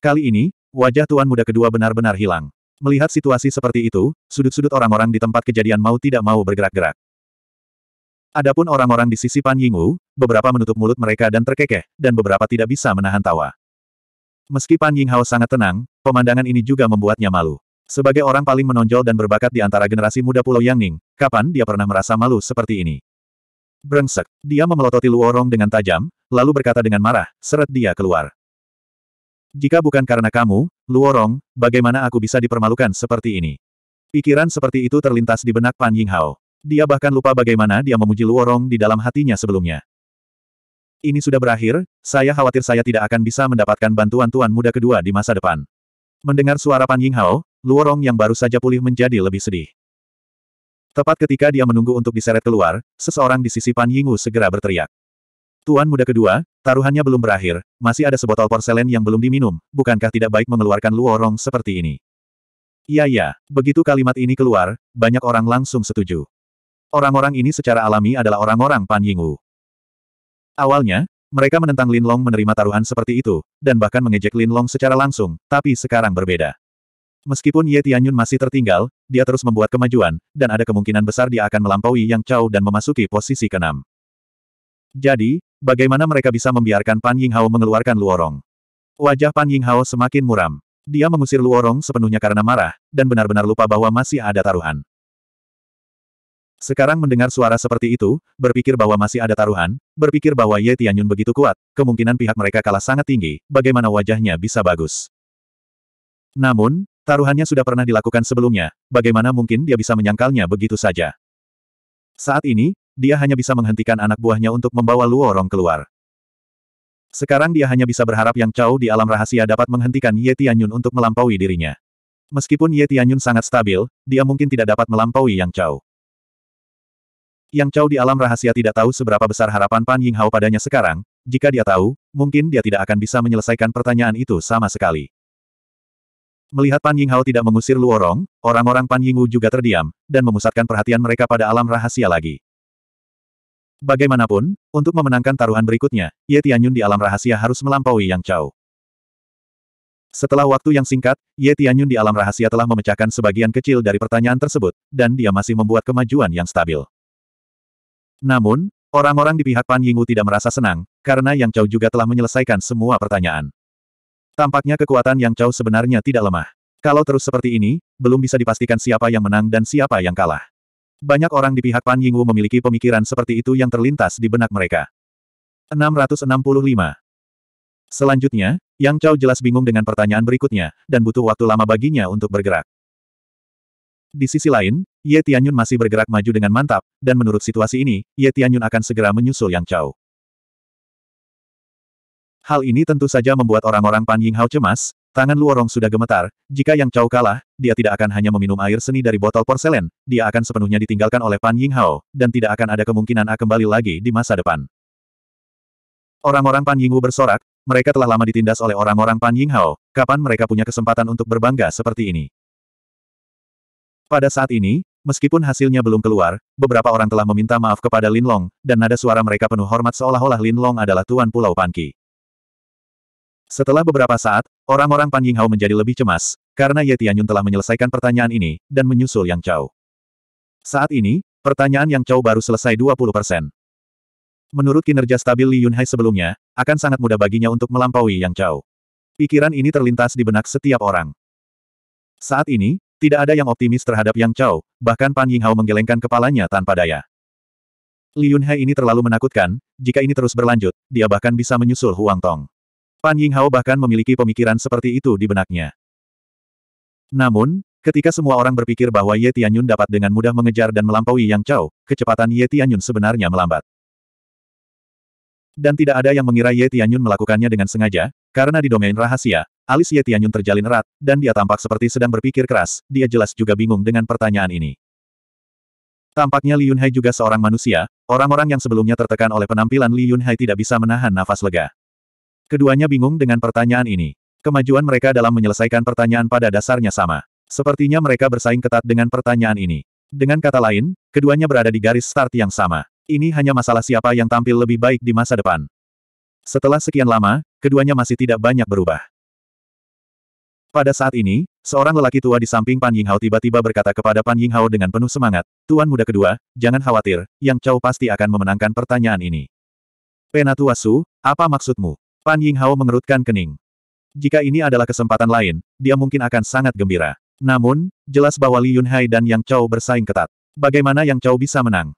Kali ini, wajah tuan muda kedua benar-benar hilang. Melihat situasi seperti itu, sudut-sudut orang-orang di tempat kejadian mau tidak mau bergerak-gerak. Adapun orang-orang di sisi Pan Yingwu, beberapa menutup mulut mereka dan terkekeh, dan beberapa tidak bisa menahan tawa. Meski Pan Yinghao sangat tenang, pemandangan ini juga membuatnya malu. Sebagai orang paling menonjol dan berbakat di antara generasi muda Pulau Yangning, kapan dia pernah merasa malu seperti ini? Brengsek. Dia memelototi Luorong dengan tajam, lalu berkata dengan marah, seret dia keluar. Jika bukan karena kamu, Luorong, bagaimana aku bisa dipermalukan seperti ini? Pikiran seperti itu terlintas di benak Pan Yinghao. Dia bahkan lupa bagaimana dia memuji Luorong di dalam hatinya sebelumnya. Ini sudah berakhir, saya khawatir saya tidak akan bisa mendapatkan bantuan tuan muda kedua di masa depan. Mendengar suara Pan Yinghao, Luorong yang baru saja pulih menjadi lebih sedih. Tepat ketika dia menunggu untuk diseret keluar, seseorang di sisi Pan Yingu segera berteriak. Tuan muda kedua, taruhannya belum berakhir, masih ada sebotol porselen yang belum diminum, bukankah tidak baik mengeluarkan luorong seperti ini? Iya ya." begitu kalimat ini keluar, banyak orang langsung setuju. Orang-orang ini secara alami adalah orang-orang Pan Yingu. Awalnya, mereka menentang Lin Long menerima taruhan seperti itu, dan bahkan mengejek Lin Long secara langsung, tapi sekarang berbeda. Meskipun Ye Tianyun masih tertinggal, dia terus membuat kemajuan, dan ada kemungkinan besar dia akan melampaui Yang Chao dan memasuki posisi keenam. Jadi, bagaimana mereka bisa membiarkan Pan Yinghao mengeluarkan Luorong? Wajah Pan Yinghao semakin muram. Dia mengusir Luorong sepenuhnya karena marah, dan benar-benar lupa bahwa masih ada taruhan. Sekarang mendengar suara seperti itu, berpikir bahwa masih ada taruhan, berpikir bahwa Ye Tianyun begitu kuat, kemungkinan pihak mereka kalah sangat tinggi, bagaimana wajahnya bisa bagus. Namun, Taruhannya sudah pernah dilakukan sebelumnya, bagaimana mungkin dia bisa menyangkalnya begitu saja. Saat ini, dia hanya bisa menghentikan anak buahnya untuk membawa Luorong keluar. Sekarang dia hanya bisa berharap yang Cao di alam rahasia dapat menghentikan Ye Tianyun untuk melampaui dirinya. Meskipun Ye Tianyun sangat stabil, dia mungkin tidak dapat melampaui Yang Cao. Yang Cao di alam rahasia tidak tahu seberapa besar harapan Pan Ying Hao padanya sekarang, jika dia tahu, mungkin dia tidak akan bisa menyelesaikan pertanyaan itu sama sekali. Melihat Pan Ying Hao tidak mengusir Luorong, orang-orang Pan Ying Wu juga terdiam, dan memusatkan perhatian mereka pada alam rahasia lagi. Bagaimanapun, untuk memenangkan taruhan berikutnya, Ye Tianyun di alam rahasia harus melampaui Yang Chao. Setelah waktu yang singkat, Ye Tianyun di alam rahasia telah memecahkan sebagian kecil dari pertanyaan tersebut, dan dia masih membuat kemajuan yang stabil. Namun, orang-orang di pihak Pan Yingwu tidak merasa senang, karena Yang Chao juga telah menyelesaikan semua pertanyaan. Tampaknya kekuatan Yang jauh sebenarnya tidak lemah. Kalau terus seperti ini, belum bisa dipastikan siapa yang menang dan siapa yang kalah. Banyak orang di pihak Pan Yingwu memiliki pemikiran seperti itu yang terlintas di benak mereka. 665. Selanjutnya, Yang Chao jelas bingung dengan pertanyaan berikutnya, dan butuh waktu lama baginya untuk bergerak. Di sisi lain, Ye Tianyun masih bergerak maju dengan mantap, dan menurut situasi ini, Ye Tianyun akan segera menyusul Yang Chao. Hal ini tentu saja membuat orang-orang Pan Ying Hao cemas, tangan Luorong sudah gemetar, jika Yang Chao kalah, dia tidak akan hanya meminum air seni dari botol porselen, dia akan sepenuhnya ditinggalkan oleh Pan Ying Hao, dan tidak akan ada kemungkinan A kembali lagi di masa depan. Orang-orang Pan Ying Wu bersorak, mereka telah lama ditindas oleh orang-orang Pan Ying Hao, kapan mereka punya kesempatan untuk berbangga seperti ini? Pada saat ini, Meskipun hasilnya belum keluar, beberapa orang telah meminta maaf kepada Lin Long, dan nada suara mereka penuh hormat seolah-olah Lin Long adalah Tuan Pulau Panqi. Setelah beberapa saat, orang-orang Pan Yinghao menjadi lebih cemas, karena Ye Tianyun telah menyelesaikan pertanyaan ini, dan menyusul Yang Chao. Saat ini, pertanyaan Yang Chao baru selesai 20 persen. Menurut kinerja stabil Li Yunhai sebelumnya, akan sangat mudah baginya untuk melampaui Yang Chao. Pikiran ini terlintas di benak setiap orang. Saat ini, tidak ada yang optimis terhadap Yang Chao, bahkan Pan Yinghao menggelengkan kepalanya tanpa daya. Li Yunhai ini terlalu menakutkan, jika ini terus berlanjut, dia bahkan bisa menyusul Huang Tong. Pan Yinghao bahkan memiliki pemikiran seperti itu di benaknya. Namun, ketika semua orang berpikir bahwa Ye Tianyun dapat dengan mudah mengejar dan melampaui Yang Chao, kecepatan Ye Tianyun sebenarnya melambat. Dan tidak ada yang mengira Ye Tianyun melakukannya dengan sengaja, karena di domain rahasia, alis Ye Tianyun terjalin erat, dan dia tampak seperti sedang berpikir keras, dia jelas juga bingung dengan pertanyaan ini. Tampaknya Li Yunhai juga seorang manusia, orang-orang yang sebelumnya tertekan oleh penampilan Li Yunhai tidak bisa menahan nafas lega. Keduanya bingung dengan pertanyaan ini. Kemajuan mereka dalam menyelesaikan pertanyaan pada dasarnya sama. Sepertinya mereka bersaing ketat dengan pertanyaan ini. Dengan kata lain, keduanya berada di garis start yang sama. Ini hanya masalah siapa yang tampil lebih baik di masa depan. Setelah sekian lama, keduanya masih tidak banyak berubah. Pada saat ini, seorang lelaki tua di samping Pan Yinghao tiba-tiba berkata kepada Pan Yinghao dengan penuh semangat, Tuan muda kedua, jangan khawatir, Yang jauh pasti akan memenangkan pertanyaan ini. Penatua Su, apa maksudmu? Pan Yinghao mengerutkan kening. Jika ini adalah kesempatan lain, dia mungkin akan sangat gembira. Namun, jelas bahwa Li Yunhai dan Yang Chao bersaing ketat. Bagaimana Yang Chao bisa menang?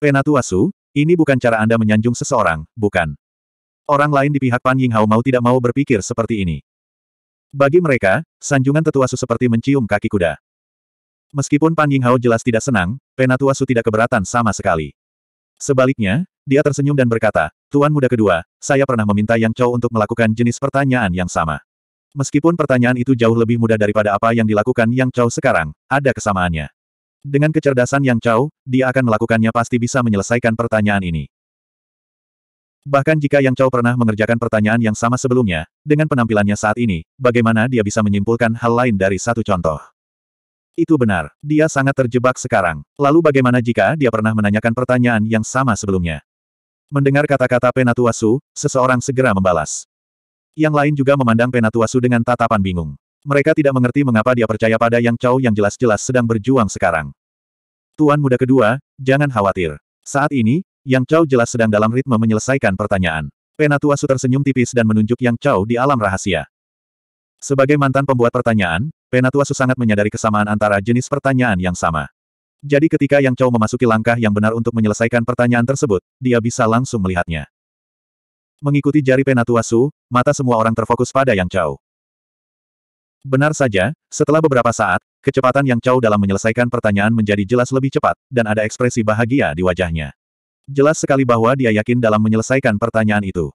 Penatu Asu, ini bukan cara Anda menyanjung seseorang, bukan? Orang lain di pihak Pan Yinghao mau tidak mau berpikir seperti ini. Bagi mereka, sanjungan tetua Su seperti mencium kaki kuda. Meskipun Pan Yinghao jelas tidak senang, Penatua su tidak keberatan sama sekali. Sebaliknya, dia tersenyum dan berkata, Tuan muda kedua, saya pernah meminta Yang Chow untuk melakukan jenis pertanyaan yang sama. Meskipun pertanyaan itu jauh lebih mudah daripada apa yang dilakukan Yang Chow sekarang, ada kesamaannya. Dengan kecerdasan Yang Chow, dia akan melakukannya pasti bisa menyelesaikan pertanyaan ini. Bahkan jika Yang Chow pernah mengerjakan pertanyaan yang sama sebelumnya, dengan penampilannya saat ini, bagaimana dia bisa menyimpulkan hal lain dari satu contoh? Itu benar, dia sangat terjebak sekarang. Lalu bagaimana jika dia pernah menanyakan pertanyaan yang sama sebelumnya? Mendengar kata-kata Penatuasu, seseorang segera membalas. Yang lain juga memandang Penatuasu dengan tatapan bingung. Mereka tidak mengerti mengapa dia percaya pada Yang Cao yang jelas-jelas sedang berjuang sekarang. Tuan muda kedua, jangan khawatir. Saat ini, Yang Cao jelas sedang dalam ritme menyelesaikan pertanyaan. Penatuasu tersenyum tipis dan menunjuk Yang Cao di alam rahasia. Sebagai mantan pembuat pertanyaan, Penatuasu sangat menyadari kesamaan antara jenis pertanyaan yang sama. Jadi ketika Yang Chow memasuki langkah yang benar untuk menyelesaikan pertanyaan tersebut, dia bisa langsung melihatnya. Mengikuti jari penatua Su, mata semua orang terfokus pada Yang Chow. Benar saja, setelah beberapa saat, kecepatan Yang Chow dalam menyelesaikan pertanyaan menjadi jelas lebih cepat, dan ada ekspresi bahagia di wajahnya. Jelas sekali bahwa dia yakin dalam menyelesaikan pertanyaan itu.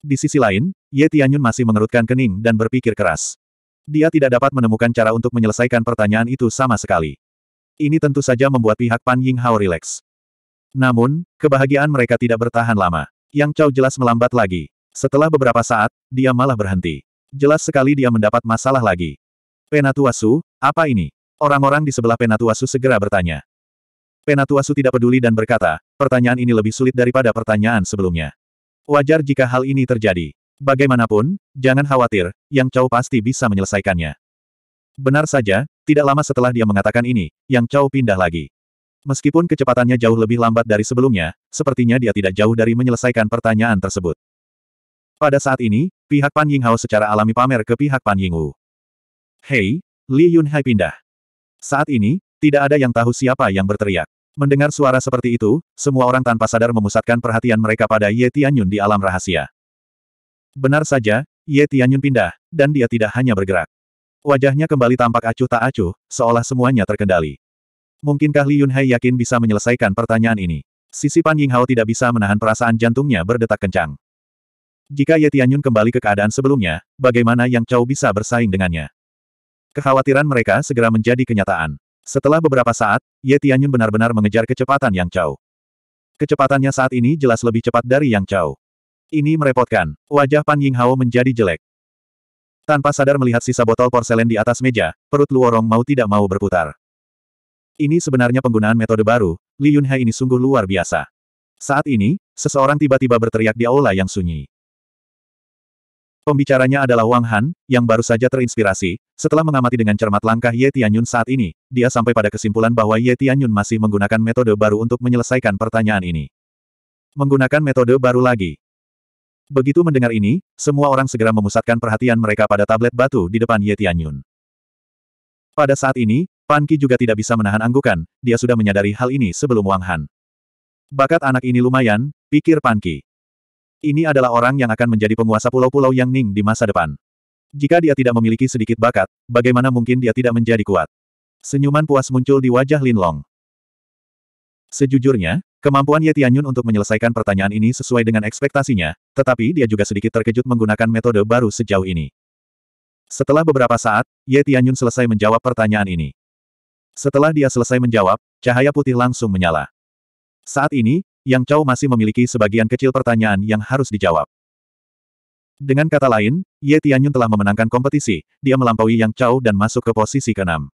Di sisi lain, Ye Tianyun masih mengerutkan kening dan berpikir keras. Dia tidak dapat menemukan cara untuk menyelesaikan pertanyaan itu sama sekali. Ini tentu saja membuat pihak Pan Ying Hao rileks. Namun, kebahagiaan mereka tidak bertahan lama. Yang Chao jelas melambat lagi. Setelah beberapa saat, dia malah berhenti. Jelas sekali dia mendapat masalah lagi. Penatuasu, apa ini? Orang-orang di sebelah Penatuasu segera bertanya. Penatuasu tidak peduli dan berkata, pertanyaan ini lebih sulit daripada pertanyaan sebelumnya. Wajar jika hal ini terjadi. Bagaimanapun, jangan khawatir, Yang Chao pasti bisa menyelesaikannya. Benar saja, tidak lama setelah dia mengatakan ini, Yang Chao pindah lagi. Meskipun kecepatannya jauh lebih lambat dari sebelumnya, sepertinya dia tidak jauh dari menyelesaikan pertanyaan tersebut. Pada saat ini, pihak Pan ying hao secara alami pamer ke pihak Pan ying Wu. Hei, Li yun hai pindah. Saat ini, tidak ada yang tahu siapa yang berteriak. Mendengar suara seperti itu, semua orang tanpa sadar memusatkan perhatian mereka pada Ye Tianyun di alam rahasia. Benar saja, Ye Tianyun pindah, dan dia tidak hanya bergerak. Wajahnya kembali tampak acuh tak acuh, seolah semuanya terkendali. Mungkinkah Li Yunhai yakin bisa menyelesaikan pertanyaan ini? Sisi Pan Yinghao tidak bisa menahan perasaan jantungnya berdetak kencang. Jika Ye Tianyun kembali ke keadaan sebelumnya, bagaimana Yang Chao bisa bersaing dengannya? Kekhawatiran mereka segera menjadi kenyataan. Setelah beberapa saat, Ye Tianyun benar-benar mengejar kecepatan Yang Chao. Kecepatannya saat ini jelas lebih cepat dari Yang Chao. Ini merepotkan. Wajah Pan Yinghao menjadi jelek. Tanpa sadar melihat sisa botol porselen di atas meja, perut Luorong mau tidak mau berputar. Ini sebenarnya penggunaan metode baru, Li Yunhai ini sungguh luar biasa. Saat ini, seseorang tiba-tiba berteriak di aula yang sunyi. Pembicaranya adalah Wang Han, yang baru saja terinspirasi, setelah mengamati dengan cermat langkah Ye Tianyun saat ini, dia sampai pada kesimpulan bahwa Ye Tianyun masih menggunakan metode baru untuk menyelesaikan pertanyaan ini. Menggunakan metode baru lagi. Begitu mendengar ini, semua orang segera memusatkan perhatian mereka pada tablet batu di depan Ye Tianyun. Pada saat ini, Pan Qi juga tidak bisa menahan anggukan, dia sudah menyadari hal ini sebelum Wang Han. Bakat anak ini lumayan, pikir Pan Qi. Ini adalah orang yang akan menjadi penguasa pulau-pulau yang Ning di masa depan. Jika dia tidak memiliki sedikit bakat, bagaimana mungkin dia tidak menjadi kuat? Senyuman puas muncul di wajah Lin Long. Sejujurnya, Kemampuan Ye Tianyun untuk menyelesaikan pertanyaan ini sesuai dengan ekspektasinya, tetapi dia juga sedikit terkejut menggunakan metode baru sejauh ini. Setelah beberapa saat, Ye Tianyun selesai menjawab pertanyaan ini. Setelah dia selesai menjawab, cahaya putih langsung menyala. Saat ini, Yang Chao masih memiliki sebagian kecil pertanyaan yang harus dijawab. Dengan kata lain, Ye Tianyun telah memenangkan kompetisi, dia melampaui Yang Chao dan masuk ke posisi ke-6.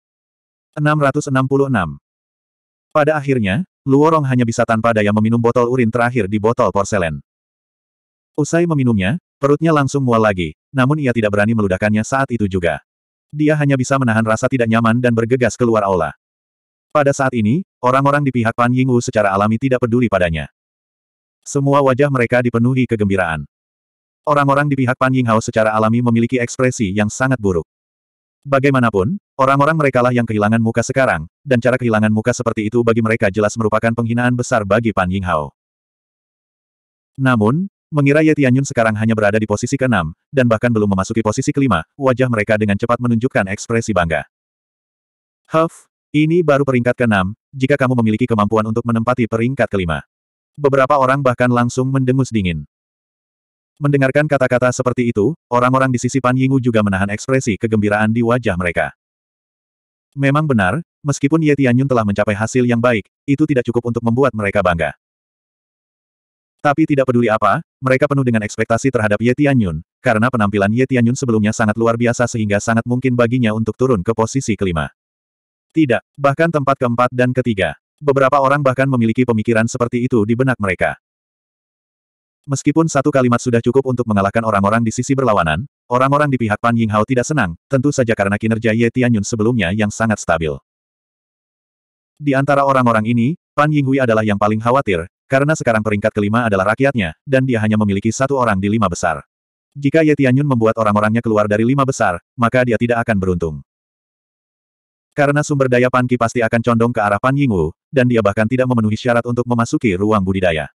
666 Pada akhirnya, Luorong hanya bisa tanpa daya meminum botol urin terakhir di botol porselen. Usai meminumnya, perutnya langsung mual lagi, namun ia tidak berani meludahkannya saat itu juga. Dia hanya bisa menahan rasa tidak nyaman dan bergegas keluar aula. Pada saat ini, orang-orang di pihak Pan Yingwu secara alami tidak peduli padanya. Semua wajah mereka dipenuhi kegembiraan. Orang-orang di pihak Pan Yinghao secara alami memiliki ekspresi yang sangat buruk. Bagaimanapun, orang-orang merekalah yang kehilangan muka sekarang, dan cara kehilangan muka seperti itu bagi mereka jelas merupakan penghinaan besar bagi Pan Yinghao. Namun, mengira Ye Tianyun sekarang hanya berada di posisi keenam, dan bahkan belum memasuki posisi kelima, wajah mereka dengan cepat menunjukkan ekspresi bangga. Huff, ini baru peringkat keenam, jika kamu memiliki kemampuan untuk menempati peringkat kelima. Beberapa orang bahkan langsung mendengus dingin. Mendengarkan kata-kata seperti itu, orang-orang di sisi Pan Yingu juga menahan ekspresi kegembiraan di wajah mereka. Memang benar, meskipun Ye Tianyun telah mencapai hasil yang baik, itu tidak cukup untuk membuat mereka bangga. Tapi tidak peduli apa, mereka penuh dengan ekspektasi terhadap Ye Tianyun, karena penampilan Ye Tianyun sebelumnya sangat luar biasa sehingga sangat mungkin baginya untuk turun ke posisi kelima. Tidak, bahkan tempat keempat dan ketiga. Beberapa orang bahkan memiliki pemikiran seperti itu di benak mereka. Meskipun satu kalimat sudah cukup untuk mengalahkan orang-orang di sisi berlawanan, orang-orang di pihak Pan Yinghao tidak senang, tentu saja karena kinerja Ye Tianyun sebelumnya yang sangat stabil. Di antara orang-orang ini, Pan Yinghui adalah yang paling khawatir, karena sekarang peringkat kelima adalah rakyatnya, dan dia hanya memiliki satu orang di lima besar. Jika Ye Tianyun membuat orang-orangnya keluar dari lima besar, maka dia tidak akan beruntung. Karena sumber daya Pan Qi pasti akan condong ke arah Pan Yingwu, dan dia bahkan tidak memenuhi syarat untuk memasuki ruang budidaya.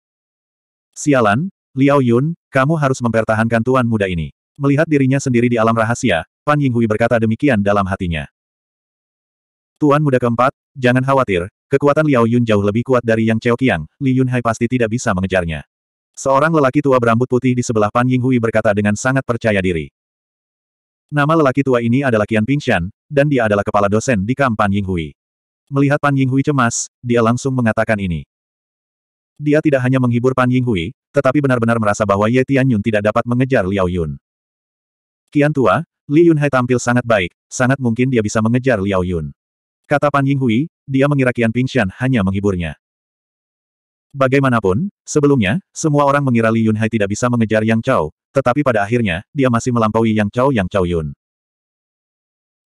Sialan, Liao Yun, kamu harus mempertahankan tuan muda ini. Melihat dirinya sendiri di alam rahasia, Pan Yinghui berkata demikian dalam hatinya. Tuan muda keempat, jangan khawatir, kekuatan Liao Yun jauh lebih kuat dari Yang Cheo Qiang, Li Yunhai pasti tidak bisa mengejarnya. Seorang lelaki tua berambut putih di sebelah Pan Yinghui berkata dengan sangat percaya diri. Nama lelaki tua ini adalah Qian Pingshan, dan dia adalah kepala dosen di kamp Pan Yinghui. Melihat Pan Yinghui cemas, dia langsung mengatakan ini. Dia tidak hanya menghibur Pan Yinghui, tetapi benar-benar merasa bahwa Ye Tianyun tidak dapat mengejar Liao Yun. Kian tua, Li Yunhai tampil sangat baik, sangat mungkin dia bisa mengejar Liao Yun. Kata Pan Yinghui, dia mengira Qian Pingshan hanya menghiburnya. Bagaimanapun, sebelumnya, semua orang mengira Li Yunhai tidak bisa mengejar Yang Chao, tetapi pada akhirnya, dia masih melampaui Yang Chao Yang Chao Yun.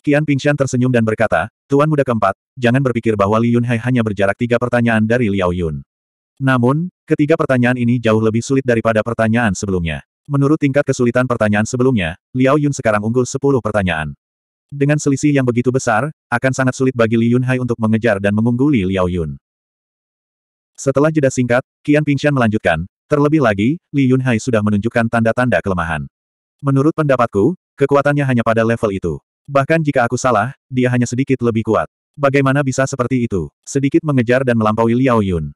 Qian Pingshan tersenyum dan berkata, Tuan Muda keempat, jangan berpikir bahwa Li Yunhai hanya berjarak tiga pertanyaan dari Liao Yun. Namun, ketiga pertanyaan ini jauh lebih sulit daripada pertanyaan sebelumnya. Menurut tingkat kesulitan pertanyaan sebelumnya, Liao Yun sekarang unggul 10 pertanyaan. Dengan selisih yang begitu besar, akan sangat sulit bagi Li Yunhai untuk mengejar dan mengungguli Liao Yun. Setelah jeda singkat, Qian Pingshan melanjutkan, terlebih lagi, Li Yunhai sudah menunjukkan tanda-tanda kelemahan. Menurut pendapatku, kekuatannya hanya pada level itu. Bahkan jika aku salah, dia hanya sedikit lebih kuat. Bagaimana bisa seperti itu? Sedikit mengejar dan melampaui Liao Yun.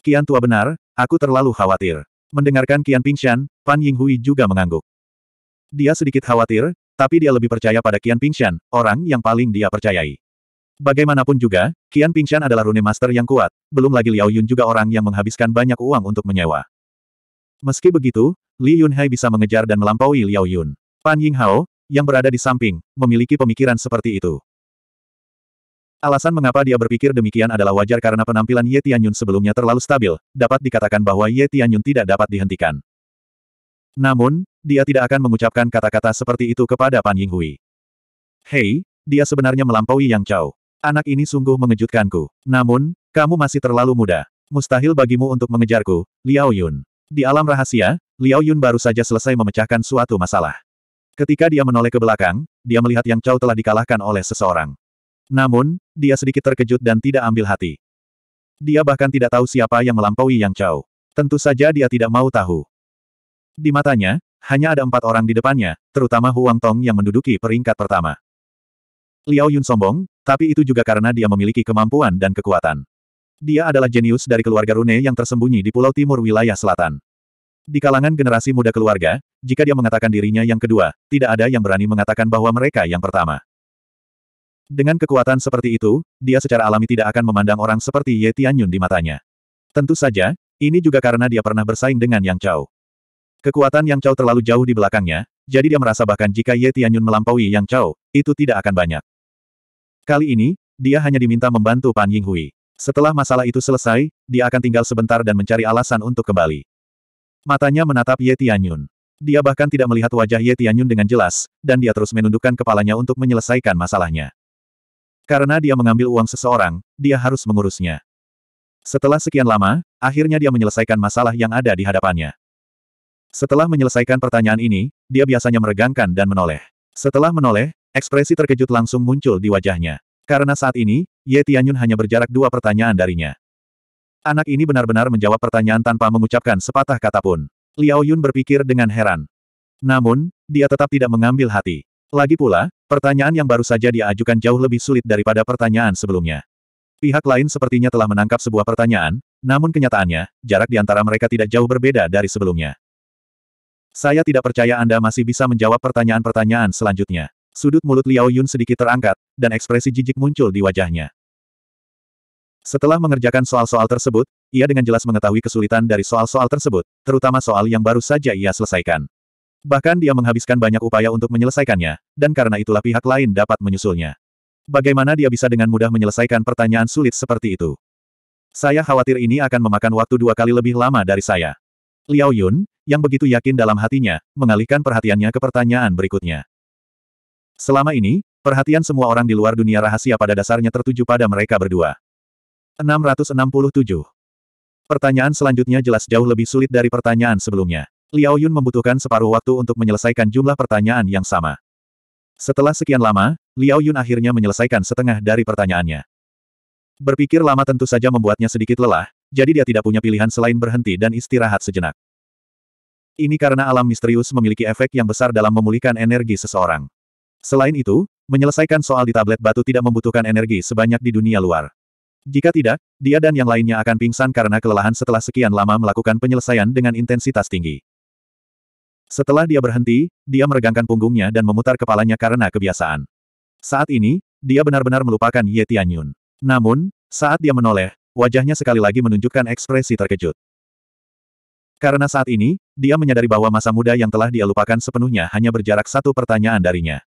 Kian tua benar, aku terlalu khawatir. Mendengarkan Kian Pingshan, Pan Yinghui juga mengangguk. Dia sedikit khawatir, tapi dia lebih percaya pada Kian Pingshan, orang yang paling dia percayai. Bagaimanapun juga, Kian Pingshan adalah rune master yang kuat, belum lagi Liao Yun juga orang yang menghabiskan banyak uang untuk menyewa. Meski begitu, Li Yunhai bisa mengejar dan melampaui Liao Yun. Pan Yinghao, yang berada di samping, memiliki pemikiran seperti itu. Alasan mengapa dia berpikir demikian adalah wajar karena penampilan Ye Tianyun sebelumnya terlalu stabil, dapat dikatakan bahwa Ye Tianyun tidak dapat dihentikan. Namun, dia tidak akan mengucapkan kata-kata seperti itu kepada Pan Yinghui. Hei, dia sebenarnya melampaui Yang Chao. Anak ini sungguh mengejutkanku. Namun, kamu masih terlalu muda. Mustahil bagimu untuk mengejarku, Liao Yun. Di alam rahasia, Liao Yun baru saja selesai memecahkan suatu masalah. Ketika dia menoleh ke belakang, dia melihat Yang Chao telah dikalahkan oleh seseorang. Namun, dia sedikit terkejut dan tidak ambil hati. Dia bahkan tidak tahu siapa yang melampaui Yang Chao. Tentu saja dia tidak mau tahu. Di matanya, hanya ada empat orang di depannya, terutama Huang Tong yang menduduki peringkat pertama. Liao Yun sombong, tapi itu juga karena dia memiliki kemampuan dan kekuatan. Dia adalah jenius dari keluarga Rune yang tersembunyi di Pulau Timur wilayah selatan. Di kalangan generasi muda keluarga, jika dia mengatakan dirinya yang kedua, tidak ada yang berani mengatakan bahwa mereka yang pertama. Dengan kekuatan seperti itu, dia secara alami tidak akan memandang orang seperti Ye Tianyun di matanya. Tentu saja, ini juga karena dia pernah bersaing dengan Yang Chao. Kekuatan Yang Chao terlalu jauh di belakangnya, jadi dia merasa bahkan jika Ye Tianyun melampaui Yang Chao, itu tidak akan banyak. Kali ini, dia hanya diminta membantu Pan Yinghui. Setelah masalah itu selesai, dia akan tinggal sebentar dan mencari alasan untuk kembali. Matanya menatap Ye Tianyun. Dia bahkan tidak melihat wajah Ye Tianyun dengan jelas, dan dia terus menundukkan kepalanya untuk menyelesaikan masalahnya. Karena dia mengambil uang seseorang, dia harus mengurusnya. Setelah sekian lama, akhirnya dia menyelesaikan masalah yang ada di hadapannya. Setelah menyelesaikan pertanyaan ini, dia biasanya meregangkan dan menoleh. Setelah menoleh, ekspresi terkejut langsung muncul di wajahnya. Karena saat ini, Ye Tianyun hanya berjarak dua pertanyaan darinya. Anak ini benar-benar menjawab pertanyaan tanpa mengucapkan sepatah kata pun. Liao Yun berpikir dengan heran. Namun, dia tetap tidak mengambil hati. Lagi pula, Pertanyaan yang baru saja dia ajukan jauh lebih sulit daripada pertanyaan sebelumnya. Pihak lain sepertinya telah menangkap sebuah pertanyaan, namun kenyataannya, jarak di antara mereka tidak jauh berbeda dari sebelumnya. Saya tidak percaya Anda masih bisa menjawab pertanyaan-pertanyaan selanjutnya. Sudut mulut Liao Yun sedikit terangkat, dan ekspresi jijik muncul di wajahnya. Setelah mengerjakan soal-soal tersebut, ia dengan jelas mengetahui kesulitan dari soal-soal tersebut, terutama soal yang baru saja ia selesaikan. Bahkan dia menghabiskan banyak upaya untuk menyelesaikannya, dan karena itulah pihak lain dapat menyusulnya. Bagaimana dia bisa dengan mudah menyelesaikan pertanyaan sulit seperti itu? Saya khawatir ini akan memakan waktu dua kali lebih lama dari saya. Liao Yun, yang begitu yakin dalam hatinya, mengalihkan perhatiannya ke pertanyaan berikutnya. Selama ini, perhatian semua orang di luar dunia rahasia pada dasarnya tertuju pada mereka berdua. 667. Pertanyaan selanjutnya jelas jauh lebih sulit dari pertanyaan sebelumnya. Liao Yun membutuhkan separuh waktu untuk menyelesaikan jumlah pertanyaan yang sama. Setelah sekian lama, Liao Yun akhirnya menyelesaikan setengah dari pertanyaannya. Berpikir lama tentu saja membuatnya sedikit lelah, jadi dia tidak punya pilihan selain berhenti dan istirahat sejenak. Ini karena alam misterius memiliki efek yang besar dalam memulihkan energi seseorang. Selain itu, menyelesaikan soal di tablet batu tidak membutuhkan energi sebanyak di dunia luar. Jika tidak, dia dan yang lainnya akan pingsan karena kelelahan setelah sekian lama melakukan penyelesaian dengan intensitas tinggi. Setelah dia berhenti, dia meregangkan punggungnya dan memutar kepalanya karena kebiasaan. Saat ini, dia benar-benar melupakan Ye Tianyun. Namun, saat dia menoleh, wajahnya sekali lagi menunjukkan ekspresi terkejut. Karena saat ini, dia menyadari bahwa masa muda yang telah dia lupakan sepenuhnya hanya berjarak satu pertanyaan darinya.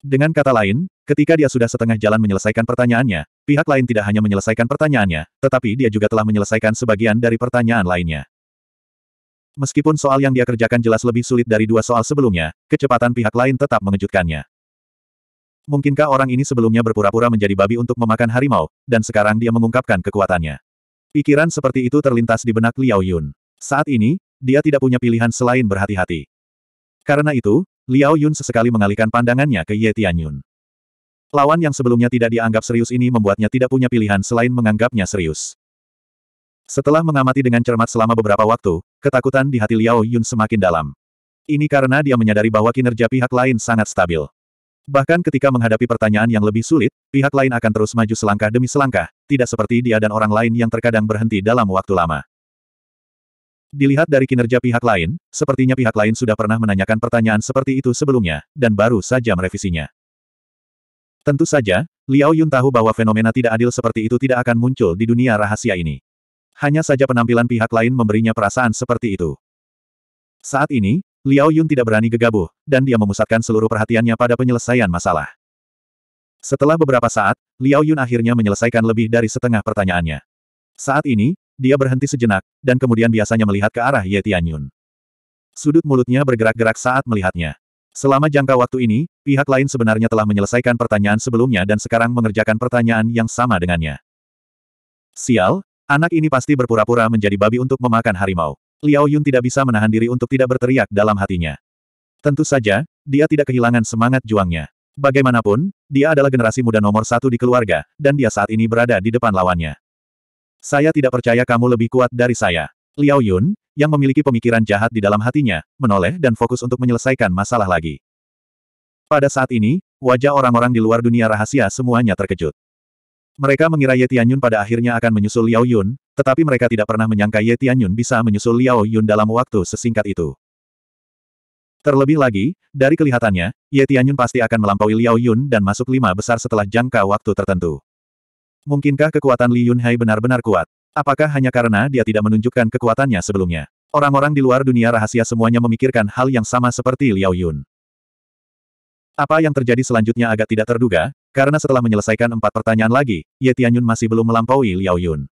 Dengan kata lain, ketika dia sudah setengah jalan menyelesaikan pertanyaannya, pihak lain tidak hanya menyelesaikan pertanyaannya, tetapi dia juga telah menyelesaikan sebagian dari pertanyaan lainnya. Meskipun soal yang dia kerjakan jelas lebih sulit dari dua soal sebelumnya, kecepatan pihak lain tetap mengejutkannya. Mungkinkah orang ini sebelumnya berpura-pura menjadi babi untuk memakan harimau, dan sekarang dia mengungkapkan kekuatannya? Pikiran seperti itu terlintas di benak Liao Yun. Saat ini, dia tidak punya pilihan selain berhati-hati. Karena itu, Liao Yun sesekali mengalihkan pandangannya ke Ye Tianyun. Lawan yang sebelumnya tidak dianggap serius ini membuatnya tidak punya pilihan selain menganggapnya serius. Setelah mengamati dengan cermat selama beberapa waktu, Ketakutan di hati Liao Yun semakin dalam. Ini karena dia menyadari bahwa kinerja pihak lain sangat stabil. Bahkan ketika menghadapi pertanyaan yang lebih sulit, pihak lain akan terus maju selangkah demi selangkah, tidak seperti dia dan orang lain yang terkadang berhenti dalam waktu lama. Dilihat dari kinerja pihak lain, sepertinya pihak lain sudah pernah menanyakan pertanyaan seperti itu sebelumnya, dan baru saja merevisinya. Tentu saja, Liao Yun tahu bahwa fenomena tidak adil seperti itu tidak akan muncul di dunia rahasia ini. Hanya saja penampilan pihak lain memberinya perasaan seperti itu. Saat ini, Liao Yun tidak berani gegabah, dan dia memusatkan seluruh perhatiannya pada penyelesaian masalah. Setelah beberapa saat, Liao Yun akhirnya menyelesaikan lebih dari setengah pertanyaannya. Saat ini, dia berhenti sejenak, dan kemudian biasanya melihat ke arah Ye Tianyun. Sudut mulutnya bergerak-gerak saat melihatnya. Selama jangka waktu ini, pihak lain sebenarnya telah menyelesaikan pertanyaan sebelumnya dan sekarang mengerjakan pertanyaan yang sama dengannya. Sial, Anak ini pasti berpura-pura menjadi babi untuk memakan harimau. Liao Yun tidak bisa menahan diri untuk tidak berteriak dalam hatinya. Tentu saja, dia tidak kehilangan semangat juangnya. Bagaimanapun, dia adalah generasi muda nomor satu di keluarga, dan dia saat ini berada di depan lawannya. Saya tidak percaya kamu lebih kuat dari saya. Liao Yun, yang memiliki pemikiran jahat di dalam hatinya, menoleh dan fokus untuk menyelesaikan masalah lagi. Pada saat ini, wajah orang-orang di luar dunia rahasia semuanya terkejut. Mereka mengira Ye Tianyun pada akhirnya akan menyusul Liao Yun, tetapi mereka tidak pernah menyangka Ye Tianyun bisa menyusul Liao Yun dalam waktu sesingkat itu. Terlebih lagi, dari kelihatannya, Ye Tianyun pasti akan melampaui Liao Yun dan masuk lima besar setelah jangka waktu tertentu. Mungkinkah kekuatan Li Yunhai benar-benar kuat? Apakah hanya karena dia tidak menunjukkan kekuatannya sebelumnya? Orang-orang di luar dunia rahasia semuanya memikirkan hal yang sama seperti Liao Yun. Apa yang terjadi selanjutnya agak tidak terduga, karena setelah menyelesaikan empat pertanyaan lagi, Ye Tianyun masih belum melampaui Liao Yun.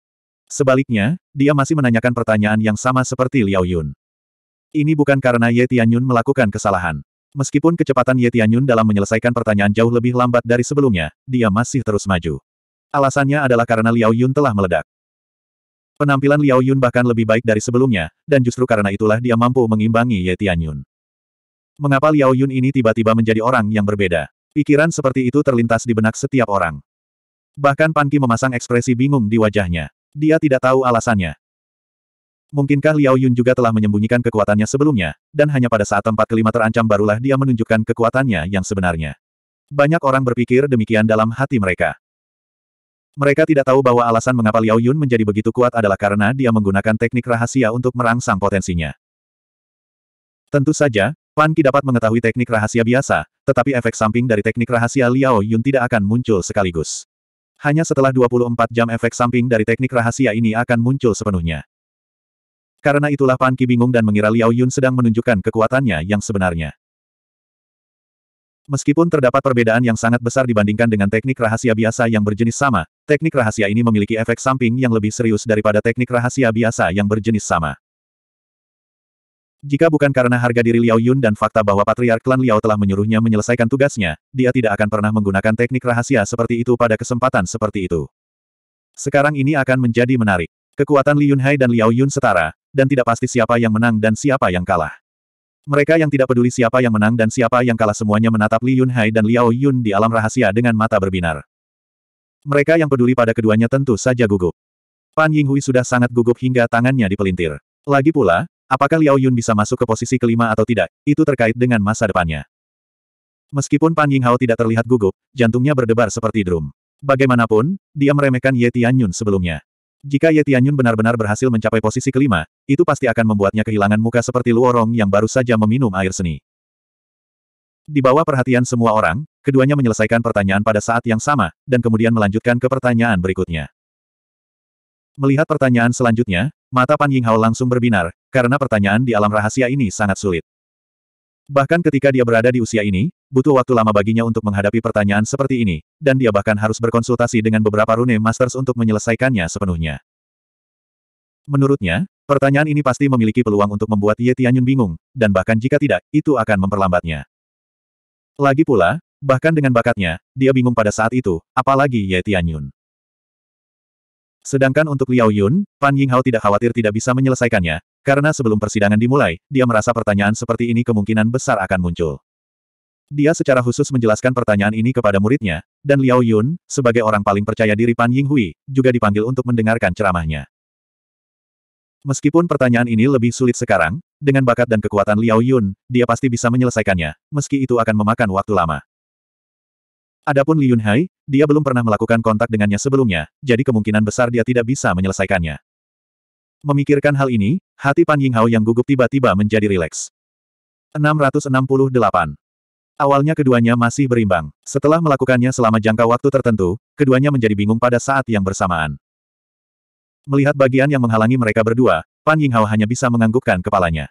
Sebaliknya, dia masih menanyakan pertanyaan yang sama seperti Liao Yun. Ini bukan karena Ye Tianyun melakukan kesalahan. Meskipun kecepatan Ye Tianyun dalam menyelesaikan pertanyaan jauh lebih lambat dari sebelumnya, dia masih terus maju. Alasannya adalah karena Liao Yun telah meledak. Penampilan Liao Yun bahkan lebih baik dari sebelumnya, dan justru karena itulah dia mampu mengimbangi Ye Tianyun. Mengapa Liao Yun ini tiba-tiba menjadi orang yang berbeda? Pikiran seperti itu terlintas di benak setiap orang. Bahkan Panki memasang ekspresi bingung di wajahnya. Dia tidak tahu alasannya. Mungkinkah Liao Yun juga telah menyembunyikan kekuatannya sebelumnya, dan hanya pada saat tempat kelima terancam barulah dia menunjukkan kekuatannya yang sebenarnya. Banyak orang berpikir demikian dalam hati mereka. Mereka tidak tahu bahwa alasan mengapa Liao Yun menjadi begitu kuat adalah karena dia menggunakan teknik rahasia untuk merangsang potensinya. Tentu saja, Fan Qi dapat mengetahui teknik rahasia biasa, tetapi efek samping dari teknik rahasia Liao Yun tidak akan muncul sekaligus. Hanya setelah 24 jam efek samping dari teknik rahasia ini akan muncul sepenuhnya. Karena itulah Pan Qi bingung dan mengira Liao Yun sedang menunjukkan kekuatannya yang sebenarnya. Meskipun terdapat perbedaan yang sangat besar dibandingkan dengan teknik rahasia biasa yang berjenis sama, teknik rahasia ini memiliki efek samping yang lebih serius daripada teknik rahasia biasa yang berjenis sama. Jika bukan karena harga diri Liao Yun dan fakta bahwa Patriark Klan Liao telah menyuruhnya menyelesaikan tugasnya, dia tidak akan pernah menggunakan teknik rahasia seperti itu pada kesempatan seperti itu. Sekarang ini akan menjadi menarik. Kekuatan Li Yunhai dan Liao Yun setara, dan tidak pasti siapa yang menang dan siapa yang kalah. Mereka yang tidak peduli siapa yang menang dan siapa yang kalah semuanya menatap Li Yunhai dan Liao Yun di alam rahasia dengan mata berbinar. Mereka yang peduli pada keduanya tentu saja gugup. Pan Yinghui sudah sangat gugup hingga tangannya dipelintir. Lagi pula, Apakah Liao Yun bisa masuk ke posisi kelima atau tidak, itu terkait dengan masa depannya. Meskipun Pan Ying Hao tidak terlihat gugup, jantungnya berdebar seperti drum. Bagaimanapun, dia meremehkan Ye Tianyun sebelumnya. Jika Ye Tianyun benar-benar berhasil mencapai posisi kelima, itu pasti akan membuatnya kehilangan muka seperti Luorong yang baru saja meminum air seni. Di bawah perhatian semua orang, keduanya menyelesaikan pertanyaan pada saat yang sama, dan kemudian melanjutkan ke pertanyaan berikutnya. Melihat pertanyaan selanjutnya, mata Pan Ying Hao langsung berbinar, karena pertanyaan di alam rahasia ini sangat sulit. Bahkan ketika dia berada di usia ini, butuh waktu lama baginya untuk menghadapi pertanyaan seperti ini, dan dia bahkan harus berkonsultasi dengan beberapa rune masters untuk menyelesaikannya sepenuhnya. Menurutnya, pertanyaan ini pasti memiliki peluang untuk membuat Ye Tianyun bingung, dan bahkan jika tidak, itu akan memperlambatnya. Lagi pula, bahkan dengan bakatnya, dia bingung pada saat itu, apalagi Ye Tianyun. Sedangkan untuk Liao Yun, Pan Yinghao tidak khawatir tidak bisa menyelesaikannya, karena sebelum persidangan dimulai, dia merasa pertanyaan seperti ini kemungkinan besar akan muncul. Dia secara khusus menjelaskan pertanyaan ini kepada muridnya, dan Liao Yun, sebagai orang paling percaya diri Pan Yinghui, juga dipanggil untuk mendengarkan ceramahnya. Meskipun pertanyaan ini lebih sulit sekarang, dengan bakat dan kekuatan Liao Yun, dia pasti bisa menyelesaikannya, meski itu akan memakan waktu lama. Adapun Li Yunhai, dia belum pernah melakukan kontak dengannya sebelumnya, jadi kemungkinan besar dia tidak bisa menyelesaikannya. Memikirkan hal ini, hati Pan Yinghao yang gugup tiba-tiba menjadi rileks. 668. Awalnya keduanya masih berimbang. Setelah melakukannya selama jangka waktu tertentu, keduanya menjadi bingung pada saat yang bersamaan. Melihat bagian yang menghalangi mereka berdua, Pan Yinghao hanya bisa menganggukkan kepalanya.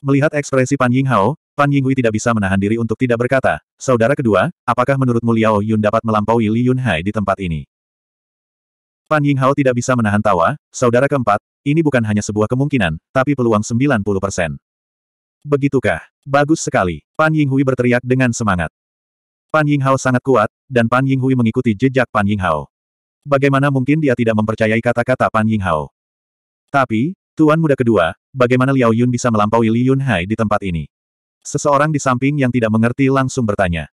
Melihat ekspresi Pan Yinghao, Pan Yingui tidak bisa menahan diri untuk tidak berkata, Saudara kedua, apakah menurutmu Liao Yun dapat melampaui Li Yunhai di tempat ini? Pan Yinghao tidak bisa menahan tawa, Saudara keempat, ini bukan hanya sebuah kemungkinan, tapi peluang 90%. Begitukah? Bagus sekali. Pan Yinghui berteriak dengan semangat. Pan Yinghao sangat kuat, dan Pan Yinghui mengikuti jejak Pan Yinghao. Bagaimana mungkin dia tidak mempercayai kata-kata Pan Yinghao? Tapi, Tuan Muda kedua, bagaimana Liao Yun bisa melampaui Li Yunhai di tempat ini? Seseorang di samping yang tidak mengerti langsung bertanya.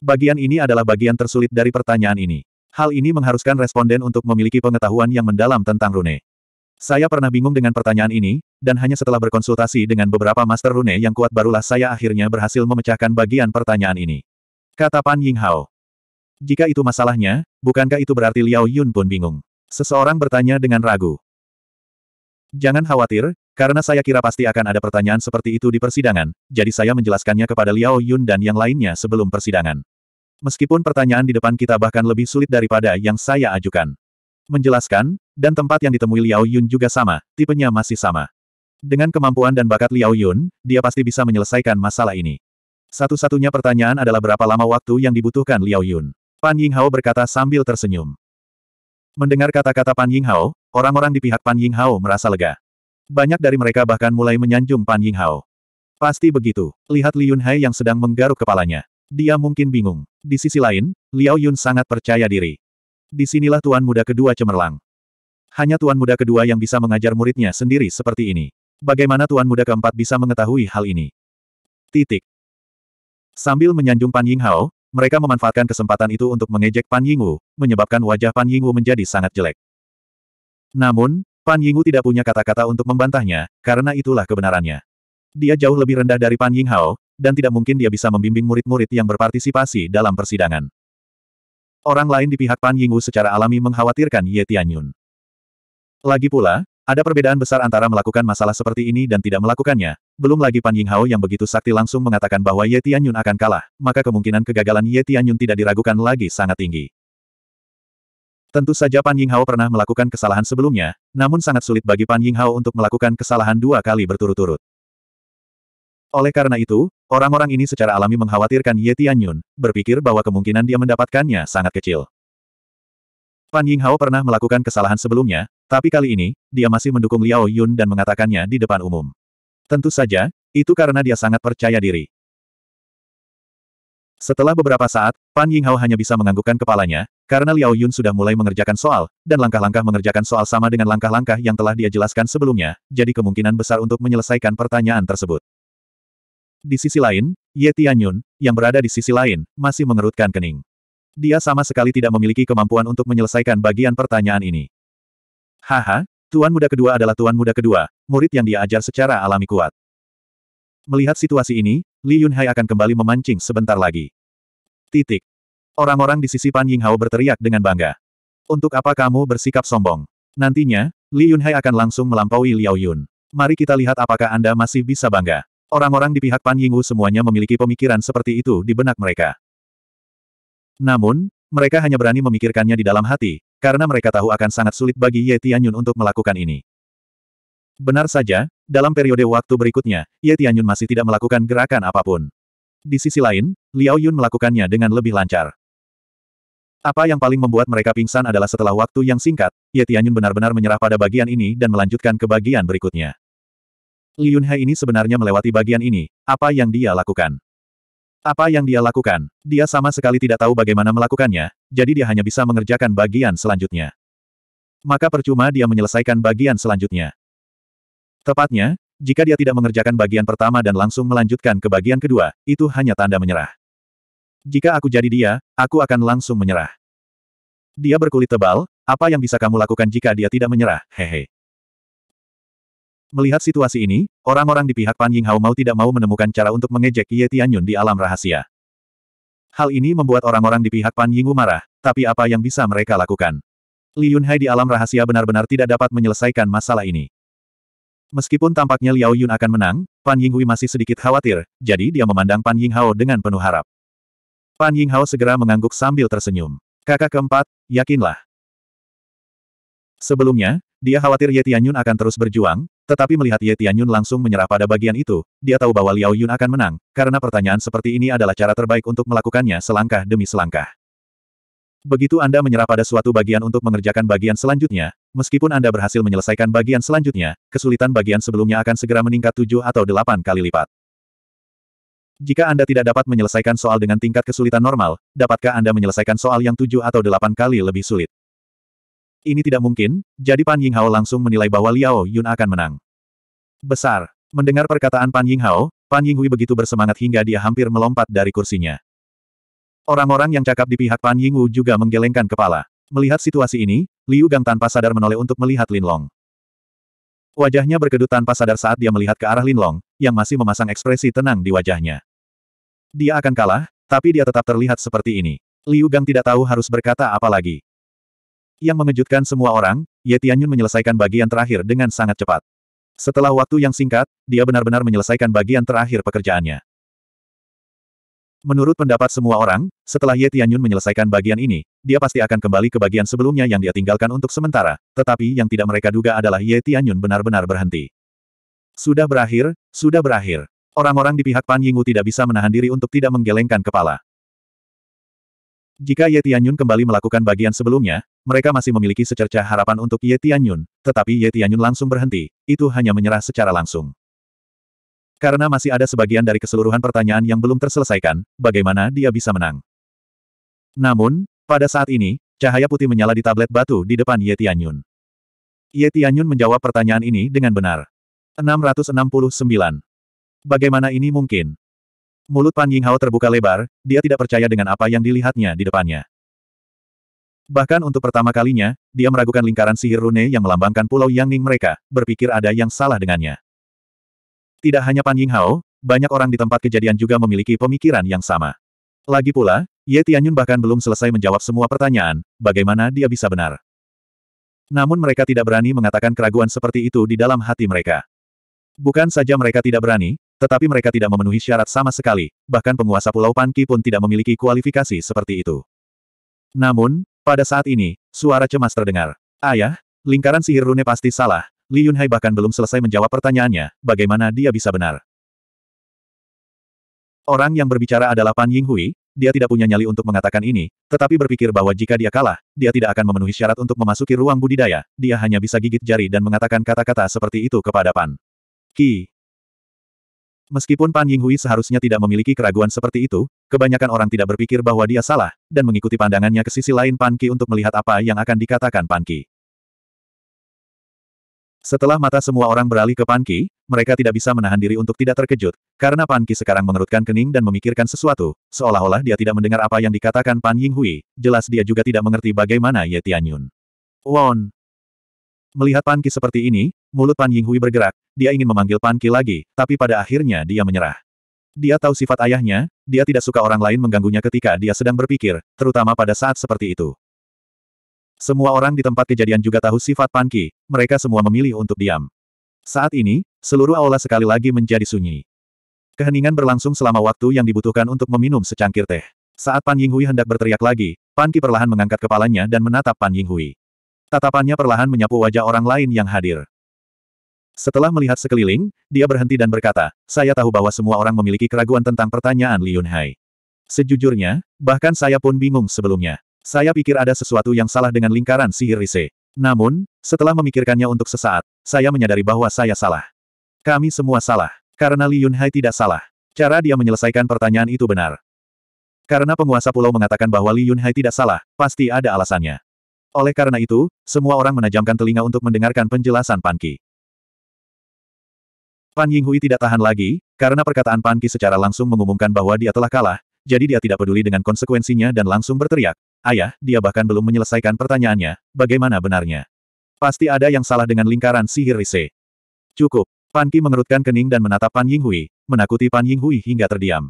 Bagian ini adalah bagian tersulit dari pertanyaan ini. Hal ini mengharuskan responden untuk memiliki pengetahuan yang mendalam tentang rune. Saya pernah bingung dengan pertanyaan ini, dan hanya setelah berkonsultasi dengan beberapa master rune yang kuat barulah saya akhirnya berhasil memecahkan bagian pertanyaan ini. Kata Pan Yinghao. Jika itu masalahnya, bukankah itu berarti Liao Yun pun bingung? Seseorang bertanya dengan ragu. Jangan khawatir, karena saya kira pasti akan ada pertanyaan seperti itu di persidangan, jadi saya menjelaskannya kepada Liao Yun dan yang lainnya sebelum persidangan. Meskipun pertanyaan di depan kita bahkan lebih sulit daripada yang saya ajukan. Menjelaskan, dan tempat yang ditemui Liao Yun juga sama, tipenya masih sama. Dengan kemampuan dan bakat Liao Yun, dia pasti bisa menyelesaikan masalah ini. Satu-satunya pertanyaan adalah berapa lama waktu yang dibutuhkan Liao Yun. Pan Hao berkata sambil tersenyum. Mendengar kata-kata Pan Ying Hao, Orang-orang di pihak Pan Ying Hao merasa lega. Banyak dari mereka bahkan mulai menyanjung Pan Ying Hao. Pasti begitu, lihat Li Yunhai yang sedang menggaruk kepalanya. Dia mungkin bingung. Di sisi lain, Liao Yun sangat percaya diri. Disinilah tuan muda kedua cemerlang. Hanya tuan muda kedua yang bisa mengajar muridnya sendiri seperti ini. Bagaimana tuan muda keempat bisa mengetahui hal ini? Titik. Sambil menyanjung Pan Ying Hao, mereka memanfaatkan kesempatan itu untuk mengejek Pan Ying Wu, menyebabkan wajah Pan Ying Wu menjadi sangat jelek. Namun, Pan Yingwu tidak punya kata-kata untuk membantahnya, karena itulah kebenarannya. Dia jauh lebih rendah dari Pan Yinghao, dan tidak mungkin dia bisa membimbing murid-murid yang berpartisipasi dalam persidangan. Orang lain di pihak Pan Yingwu secara alami mengkhawatirkan Ye Tianyun. Lagi pula, ada perbedaan besar antara melakukan masalah seperti ini dan tidak melakukannya, belum lagi Pan Yinghao yang begitu sakti langsung mengatakan bahwa Ye Tianyun akan kalah, maka kemungkinan kegagalan Ye Tianyun tidak diragukan lagi sangat tinggi. Tentu saja Pan Yinghao pernah melakukan kesalahan sebelumnya, namun sangat sulit bagi Pan Yinghao untuk melakukan kesalahan dua kali berturut-turut. Oleh karena itu, orang-orang ini secara alami mengkhawatirkan Ye Tianyun, berpikir bahwa kemungkinan dia mendapatkannya sangat kecil. Pan Yinghao pernah melakukan kesalahan sebelumnya, tapi kali ini, dia masih mendukung Liao Yun dan mengatakannya di depan umum. Tentu saja, itu karena dia sangat percaya diri. Setelah beberapa saat, Pan Yinghao hanya bisa menganggukkan kepalanya, karena Liao Yun sudah mulai mengerjakan soal, dan langkah-langkah mengerjakan soal sama dengan langkah-langkah yang telah dia jelaskan sebelumnya, jadi kemungkinan besar untuk menyelesaikan pertanyaan tersebut. Di sisi lain, Ye Tianyun, yang berada di sisi lain, masih mengerutkan kening. Dia sama sekali tidak memiliki kemampuan untuk menyelesaikan bagian pertanyaan ini. Haha, Tuan Muda Kedua adalah Tuan Muda Kedua, murid yang dia ajar secara alami kuat. Melihat situasi ini, Li Yunhai akan kembali memancing sebentar lagi. Titik. Orang-orang di sisi Pan Yinghao berteriak dengan bangga. Untuk apa kamu bersikap sombong? Nantinya, Li Yunhai akan langsung melampaui Liao Yun. Mari kita lihat apakah Anda masih bisa bangga. Orang-orang di pihak Pan Wu semuanya memiliki pemikiran seperti itu di benak mereka. Namun, mereka hanya berani memikirkannya di dalam hati, karena mereka tahu akan sangat sulit bagi Ye Tianyun untuk melakukan ini. Benar saja, dalam periode waktu berikutnya, Ye Tianyun masih tidak melakukan gerakan apapun. Di sisi lain, Liao Yun melakukannya dengan lebih lancar. Apa yang paling membuat mereka pingsan adalah setelah waktu yang singkat, Ye Tianyun benar-benar menyerah pada bagian ini dan melanjutkan ke bagian berikutnya. Liun He ini sebenarnya melewati bagian ini, apa yang dia lakukan? Apa yang dia lakukan? Dia sama sekali tidak tahu bagaimana melakukannya, jadi dia hanya bisa mengerjakan bagian selanjutnya. Maka percuma dia menyelesaikan bagian selanjutnya. Tepatnya, jika dia tidak mengerjakan bagian pertama dan langsung melanjutkan ke bagian kedua, itu hanya tanda menyerah. Jika aku jadi dia, aku akan langsung menyerah. Dia berkulit tebal, apa yang bisa kamu lakukan jika dia tidak menyerah, hehe. Melihat situasi ini, orang-orang di pihak Pan Yinghao mau tidak mau menemukan cara untuk mengejek Ye Tianyun di alam rahasia. Hal ini membuat orang-orang di pihak Pan Yingwu marah, tapi apa yang bisa mereka lakukan? Li Yunhai di alam rahasia benar-benar tidak dapat menyelesaikan masalah ini. Meskipun tampaknya Liao Yun akan menang, Pan Yinghui masih sedikit khawatir, jadi dia memandang Pan Yinghao dengan penuh harap. Pan Yinghao segera mengangguk sambil tersenyum. Kakak keempat, yakinlah. Sebelumnya, dia khawatir Ye Tianyun akan terus berjuang, tetapi melihat Ye Tianyun langsung menyerah pada bagian itu, dia tahu bahwa Liao Yun akan menang, karena pertanyaan seperti ini adalah cara terbaik untuk melakukannya selangkah demi selangkah. Begitu Anda menyerah pada suatu bagian untuk mengerjakan bagian selanjutnya, meskipun Anda berhasil menyelesaikan bagian selanjutnya, kesulitan bagian sebelumnya akan segera meningkat tujuh atau delapan kali lipat. Jika Anda tidak dapat menyelesaikan soal dengan tingkat kesulitan normal, dapatkah Anda menyelesaikan soal yang tujuh atau delapan kali lebih sulit? Ini tidak mungkin, jadi Pan Ying Hao langsung menilai bahwa Liao Yun akan menang. Besar. Mendengar perkataan Pan Ying Hao, Pan Ying Hui begitu bersemangat hingga dia hampir melompat dari kursinya. Orang-orang yang cakap di pihak Pan Yingwu juga menggelengkan kepala. Melihat situasi ini, Liu Gang tanpa sadar menoleh untuk melihat Lin Long. Wajahnya berkedut tanpa sadar saat dia melihat ke arah Lin Long, yang masih memasang ekspresi tenang di wajahnya. Dia akan kalah, tapi dia tetap terlihat seperti ini. Liu Gang tidak tahu harus berkata apa lagi. Yang mengejutkan semua orang, Ye Tianyun menyelesaikan bagian terakhir dengan sangat cepat. Setelah waktu yang singkat, dia benar-benar menyelesaikan bagian terakhir pekerjaannya. Menurut pendapat semua orang, setelah Ye Tianyun menyelesaikan bagian ini, dia pasti akan kembali ke bagian sebelumnya yang dia tinggalkan untuk sementara, tetapi yang tidak mereka duga adalah Ye Tianyun benar-benar berhenti. Sudah berakhir, sudah berakhir. Orang-orang di pihak Pan Yingu tidak bisa menahan diri untuk tidak menggelengkan kepala. Jika Ye Tianyun kembali melakukan bagian sebelumnya, mereka masih memiliki secerca harapan untuk Ye Tianyun, tetapi Ye Tianyun langsung berhenti, itu hanya menyerah secara langsung. Karena masih ada sebagian dari keseluruhan pertanyaan yang belum terselesaikan, bagaimana dia bisa menang? Namun, pada saat ini, cahaya putih menyala di tablet batu di depan Ye Tianyun. Ye Tianyun menjawab pertanyaan ini dengan benar. 669. Bagaimana ini mungkin? Mulut Pan Yinghao terbuka lebar, dia tidak percaya dengan apa yang dilihatnya di depannya. Bahkan untuk pertama kalinya, dia meragukan lingkaran sihir rune yang melambangkan pulau Yangning mereka, berpikir ada yang salah dengannya. Tidak hanya Pan Yinghao, banyak orang di tempat kejadian juga memiliki pemikiran yang sama. Lagi pula, Ye Tianyun bahkan belum selesai menjawab semua pertanyaan, bagaimana dia bisa benar. Namun mereka tidak berani mengatakan keraguan seperti itu di dalam hati mereka. Bukan saja mereka tidak berani, tetapi mereka tidak memenuhi syarat sama sekali, bahkan penguasa Pulau Panki pun tidak memiliki kualifikasi seperti itu. Namun, pada saat ini, suara cemas terdengar. Ayah, lingkaran sihir rune pasti salah, Li Yunhai bahkan belum selesai menjawab pertanyaannya, bagaimana dia bisa benar. Orang yang berbicara adalah Pan Yinghui, dia tidak punya nyali untuk mengatakan ini, tetapi berpikir bahwa jika dia kalah, dia tidak akan memenuhi syarat untuk memasuki ruang budidaya, dia hanya bisa gigit jari dan mengatakan kata-kata seperti itu kepada Pan. Ki. Meskipun Pan Yinghui seharusnya tidak memiliki keraguan seperti itu, kebanyakan orang tidak berpikir bahwa dia salah, dan mengikuti pandangannya ke sisi lain Pan Ki untuk melihat apa yang akan dikatakan Pan Ki. Setelah mata semua orang beralih ke Panki, mereka tidak bisa menahan diri untuk tidak terkejut, karena Panki sekarang mengerutkan kening dan memikirkan sesuatu, seolah-olah dia tidak mendengar apa yang dikatakan Pan Yinghui, jelas dia juga tidak mengerti bagaimana Ye Tianyun. Won! Melihat Panki seperti ini, mulut Pan Yinghui bergerak, dia ingin memanggil Panki lagi, tapi pada akhirnya dia menyerah. Dia tahu sifat ayahnya, dia tidak suka orang lain mengganggunya ketika dia sedang berpikir, terutama pada saat seperti itu. Semua orang di tempat kejadian juga tahu sifat Pan mereka semua memilih untuk diam. Saat ini, seluruh aula sekali lagi menjadi sunyi. Keheningan berlangsung selama waktu yang dibutuhkan untuk meminum secangkir teh. Saat Pan Yinghui hendak berteriak lagi, Pan perlahan mengangkat kepalanya dan menatap Pan Yinghui. Tatapannya perlahan menyapu wajah orang lain yang hadir. Setelah melihat sekeliling, dia berhenti dan berkata, saya tahu bahwa semua orang memiliki keraguan tentang pertanyaan Li Yunhai. Sejujurnya, bahkan saya pun bingung sebelumnya. Saya pikir ada sesuatu yang salah dengan lingkaran sihir Rise. Namun, setelah memikirkannya untuk sesaat, saya menyadari bahwa saya salah. Kami semua salah, karena Li Yunhai tidak salah. Cara dia menyelesaikan pertanyaan itu benar. Karena penguasa pulau mengatakan bahwa Li Yunhai tidak salah, pasti ada alasannya. Oleh karena itu, semua orang menajamkan telinga untuk mendengarkan penjelasan Pan Qi. Pan Yinghui tidak tahan lagi, karena perkataan Pan Qi secara langsung mengumumkan bahwa dia telah kalah, jadi dia tidak peduli dengan konsekuensinya dan langsung berteriak, Ayah, dia bahkan belum menyelesaikan pertanyaannya, bagaimana benarnya? Pasti ada yang salah dengan lingkaran sihir Rise. Cukup. Pan Ki mengerutkan kening dan menatap Pan Yinghui, menakuti Pan Yinghui hingga terdiam.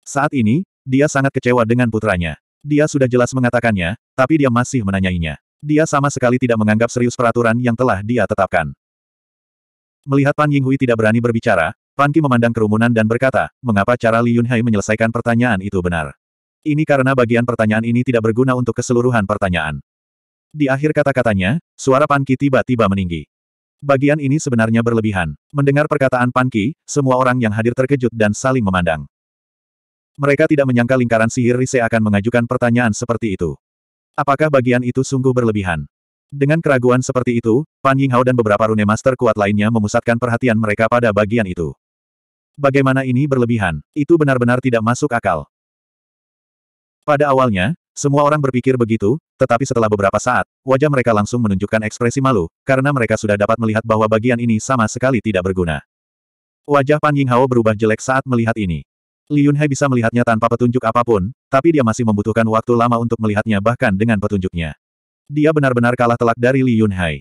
Saat ini, dia sangat kecewa dengan putranya. Dia sudah jelas mengatakannya, tapi dia masih menanyainya. Dia sama sekali tidak menganggap serius peraturan yang telah dia tetapkan. Melihat Pan Yinghui tidak berani berbicara, Pan Ki memandang kerumunan dan berkata, mengapa cara Li Yunhai menyelesaikan pertanyaan itu benar. Ini karena bagian pertanyaan ini tidak berguna untuk keseluruhan pertanyaan. Di akhir kata-katanya, suara Panki tiba-tiba meninggi. Bagian ini sebenarnya berlebihan. Mendengar perkataan Panki, semua orang yang hadir terkejut dan saling memandang. Mereka tidak menyangka lingkaran sihir Rise akan mengajukan pertanyaan seperti itu. Apakah bagian itu sungguh berlebihan? Dengan keraguan seperti itu, Pan Yinghao dan beberapa rune master kuat lainnya memusatkan perhatian mereka pada bagian itu. Bagaimana ini berlebihan? Itu benar-benar tidak masuk akal. Pada awalnya, semua orang berpikir begitu, tetapi setelah beberapa saat, wajah mereka langsung menunjukkan ekspresi malu, karena mereka sudah dapat melihat bahwa bagian ini sama sekali tidak berguna. Wajah Pan Yinghao berubah jelek saat melihat ini. Li Yunhe bisa melihatnya tanpa petunjuk apapun, tapi dia masih membutuhkan waktu lama untuk melihatnya bahkan dengan petunjuknya. Dia benar-benar kalah telak dari Li Yunhai.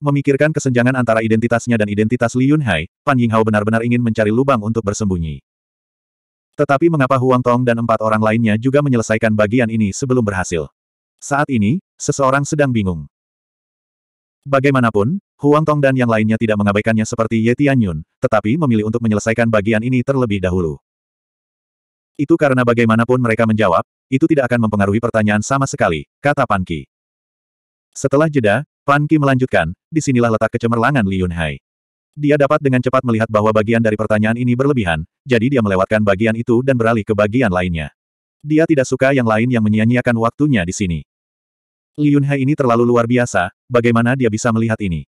Memikirkan kesenjangan antara identitasnya dan identitas Li Yunhai, Pan Yinghao benar-benar ingin mencari lubang untuk bersembunyi. Tetapi mengapa Huang Tong dan empat orang lainnya juga menyelesaikan bagian ini sebelum berhasil? Saat ini, seseorang sedang bingung. Bagaimanapun, Huang Tong dan yang lainnya tidak mengabaikannya seperti Ye Tianyun, tetapi memilih untuk menyelesaikan bagian ini terlebih dahulu. Itu karena bagaimanapun mereka menjawab, itu tidak akan mempengaruhi pertanyaan sama sekali, kata Pan Ki. Setelah jeda, Pan Ki melanjutkan, disinilah letak kecemerlangan Li Yunhai. Dia dapat dengan cepat melihat bahwa bagian dari pertanyaan ini berlebihan, jadi dia melewatkan bagian itu dan beralih ke bagian lainnya. Dia tidak suka yang lain yang menyia-nyiakan waktunya di sini. Li Yunhai ini terlalu luar biasa, bagaimana dia bisa melihat ini?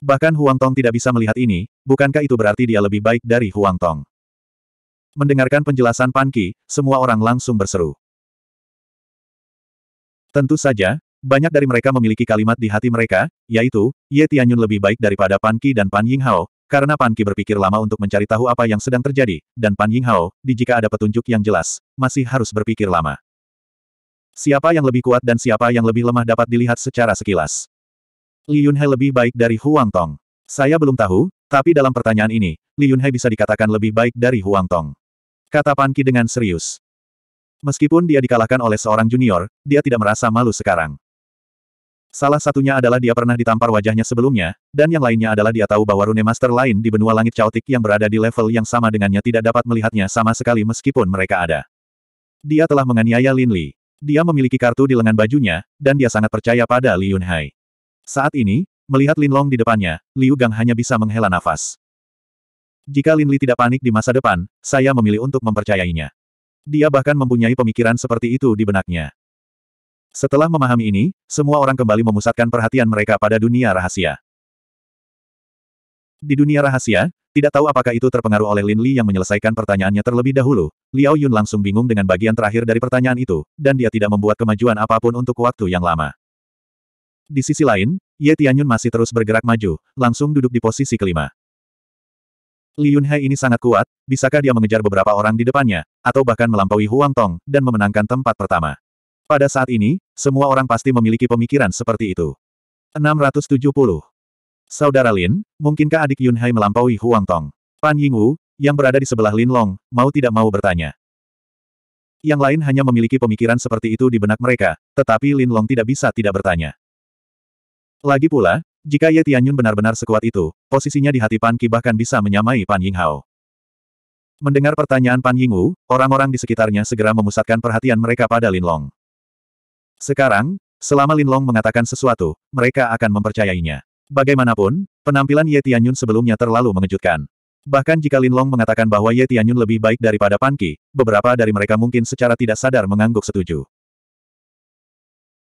Bahkan Huang Tong tidak bisa melihat ini, bukankah itu berarti dia lebih baik dari Huang Tong? Mendengarkan penjelasan Pan Ki, semua orang langsung berseru. Tentu saja, banyak dari mereka memiliki kalimat di hati mereka, yaitu, Ye Tianyun lebih baik daripada Pan Qi dan Pan Yinghao, karena Pan Ki berpikir lama untuk mencari tahu apa yang sedang terjadi, dan Pan Yinghao, di jika ada petunjuk yang jelas, masih harus berpikir lama. Siapa yang lebih kuat dan siapa yang lebih lemah dapat dilihat secara sekilas. Li Yunhe lebih baik dari Huang Tong. Saya belum tahu, tapi dalam pertanyaan ini, Li Yunhe bisa dikatakan lebih baik dari Huang Tong. Kata Pan Ki dengan serius. Meskipun dia dikalahkan oleh seorang junior, dia tidak merasa malu sekarang. Salah satunya adalah dia pernah ditampar wajahnya sebelumnya, dan yang lainnya adalah dia tahu bahwa rune master lain di benua langit caotik yang berada di level yang sama dengannya tidak dapat melihatnya sama sekali meskipun mereka ada. Dia telah menganiaya Lin Li. Dia memiliki kartu di lengan bajunya, dan dia sangat percaya pada Li Yunhai. Saat ini, melihat Lin Long di depannya, Liu Gang hanya bisa menghela nafas. Jika Lin Li tidak panik di masa depan, saya memilih untuk mempercayainya. Dia bahkan mempunyai pemikiran seperti itu di benaknya. Setelah memahami ini, semua orang kembali memusatkan perhatian mereka pada dunia rahasia. Di dunia rahasia, tidak tahu apakah itu terpengaruh oleh Lin Li yang menyelesaikan pertanyaannya terlebih dahulu, Liao Yun langsung bingung dengan bagian terakhir dari pertanyaan itu, dan dia tidak membuat kemajuan apapun untuk waktu yang lama. Di sisi lain, Ye Tianyun masih terus bergerak maju, langsung duduk di posisi kelima. Li Yunhe ini sangat kuat, bisakah dia mengejar beberapa orang di depannya, atau bahkan melampaui Huang Tong, dan memenangkan tempat pertama. Pada saat ini, semua orang pasti memiliki pemikiran seperti itu. 670. Saudara Lin, mungkinkah adik Yunhai melampaui Huang Tong? Pan Yingwu, yang berada di sebelah Lin Long, mau tidak mau bertanya. Yang lain hanya memiliki pemikiran seperti itu di benak mereka, tetapi Lin Long tidak bisa tidak bertanya. Lagi pula, jika Ye Tianyun benar-benar sekuat itu, posisinya di hati Pan Ki bahkan bisa menyamai Pan Yinghao. Mendengar pertanyaan Pan Yingwu, orang-orang di sekitarnya segera memusatkan perhatian mereka pada Lin Long. Sekarang, selama Linlong mengatakan sesuatu, mereka akan mempercayainya. Bagaimanapun, penampilan Ye Tianyun sebelumnya terlalu mengejutkan. Bahkan jika Linlong mengatakan bahwa Ye Tianyun lebih baik daripada Pan beberapa dari mereka mungkin secara tidak sadar mengangguk setuju.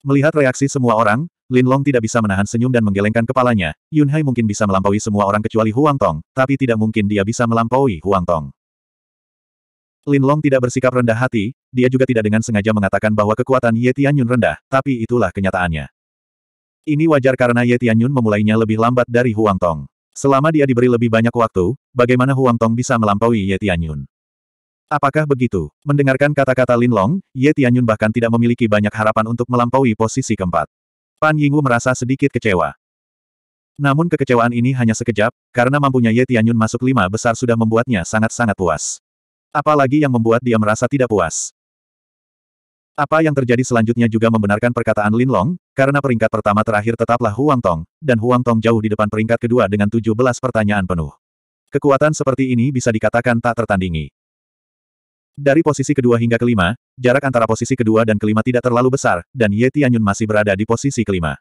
Melihat reaksi semua orang, Linlong tidak bisa menahan senyum dan menggelengkan kepalanya. Yunhai mungkin bisa melampaui semua orang kecuali Huang Tong, tapi tidak mungkin dia bisa melampaui Huang Tong. Lin Long tidak bersikap rendah hati, dia juga tidak dengan sengaja mengatakan bahwa kekuatan Ye Tianyun rendah, tapi itulah kenyataannya. Ini wajar karena Ye Tianyun memulainya lebih lambat dari Huang Tong. Selama dia diberi lebih banyak waktu, bagaimana Huang Tong bisa melampaui Ye Tianyun? Apakah begitu? Mendengarkan kata-kata Lin Long, Ye Tianyun bahkan tidak memiliki banyak harapan untuk melampaui posisi keempat. Pan Yingwu merasa sedikit kecewa. Namun kekecewaan ini hanya sekejap, karena mampunya Ye Tianyun masuk lima besar sudah membuatnya sangat-sangat puas. Apalagi yang membuat dia merasa tidak puas. Apa yang terjadi selanjutnya juga membenarkan perkataan Lin Long, karena peringkat pertama terakhir tetaplah Huang Tong, dan Huang Tong jauh di depan peringkat kedua dengan 17 pertanyaan penuh. Kekuatan seperti ini bisa dikatakan tak tertandingi. Dari posisi kedua hingga kelima, jarak antara posisi kedua dan kelima tidak terlalu besar, dan Ye Tianyun masih berada di posisi kelima.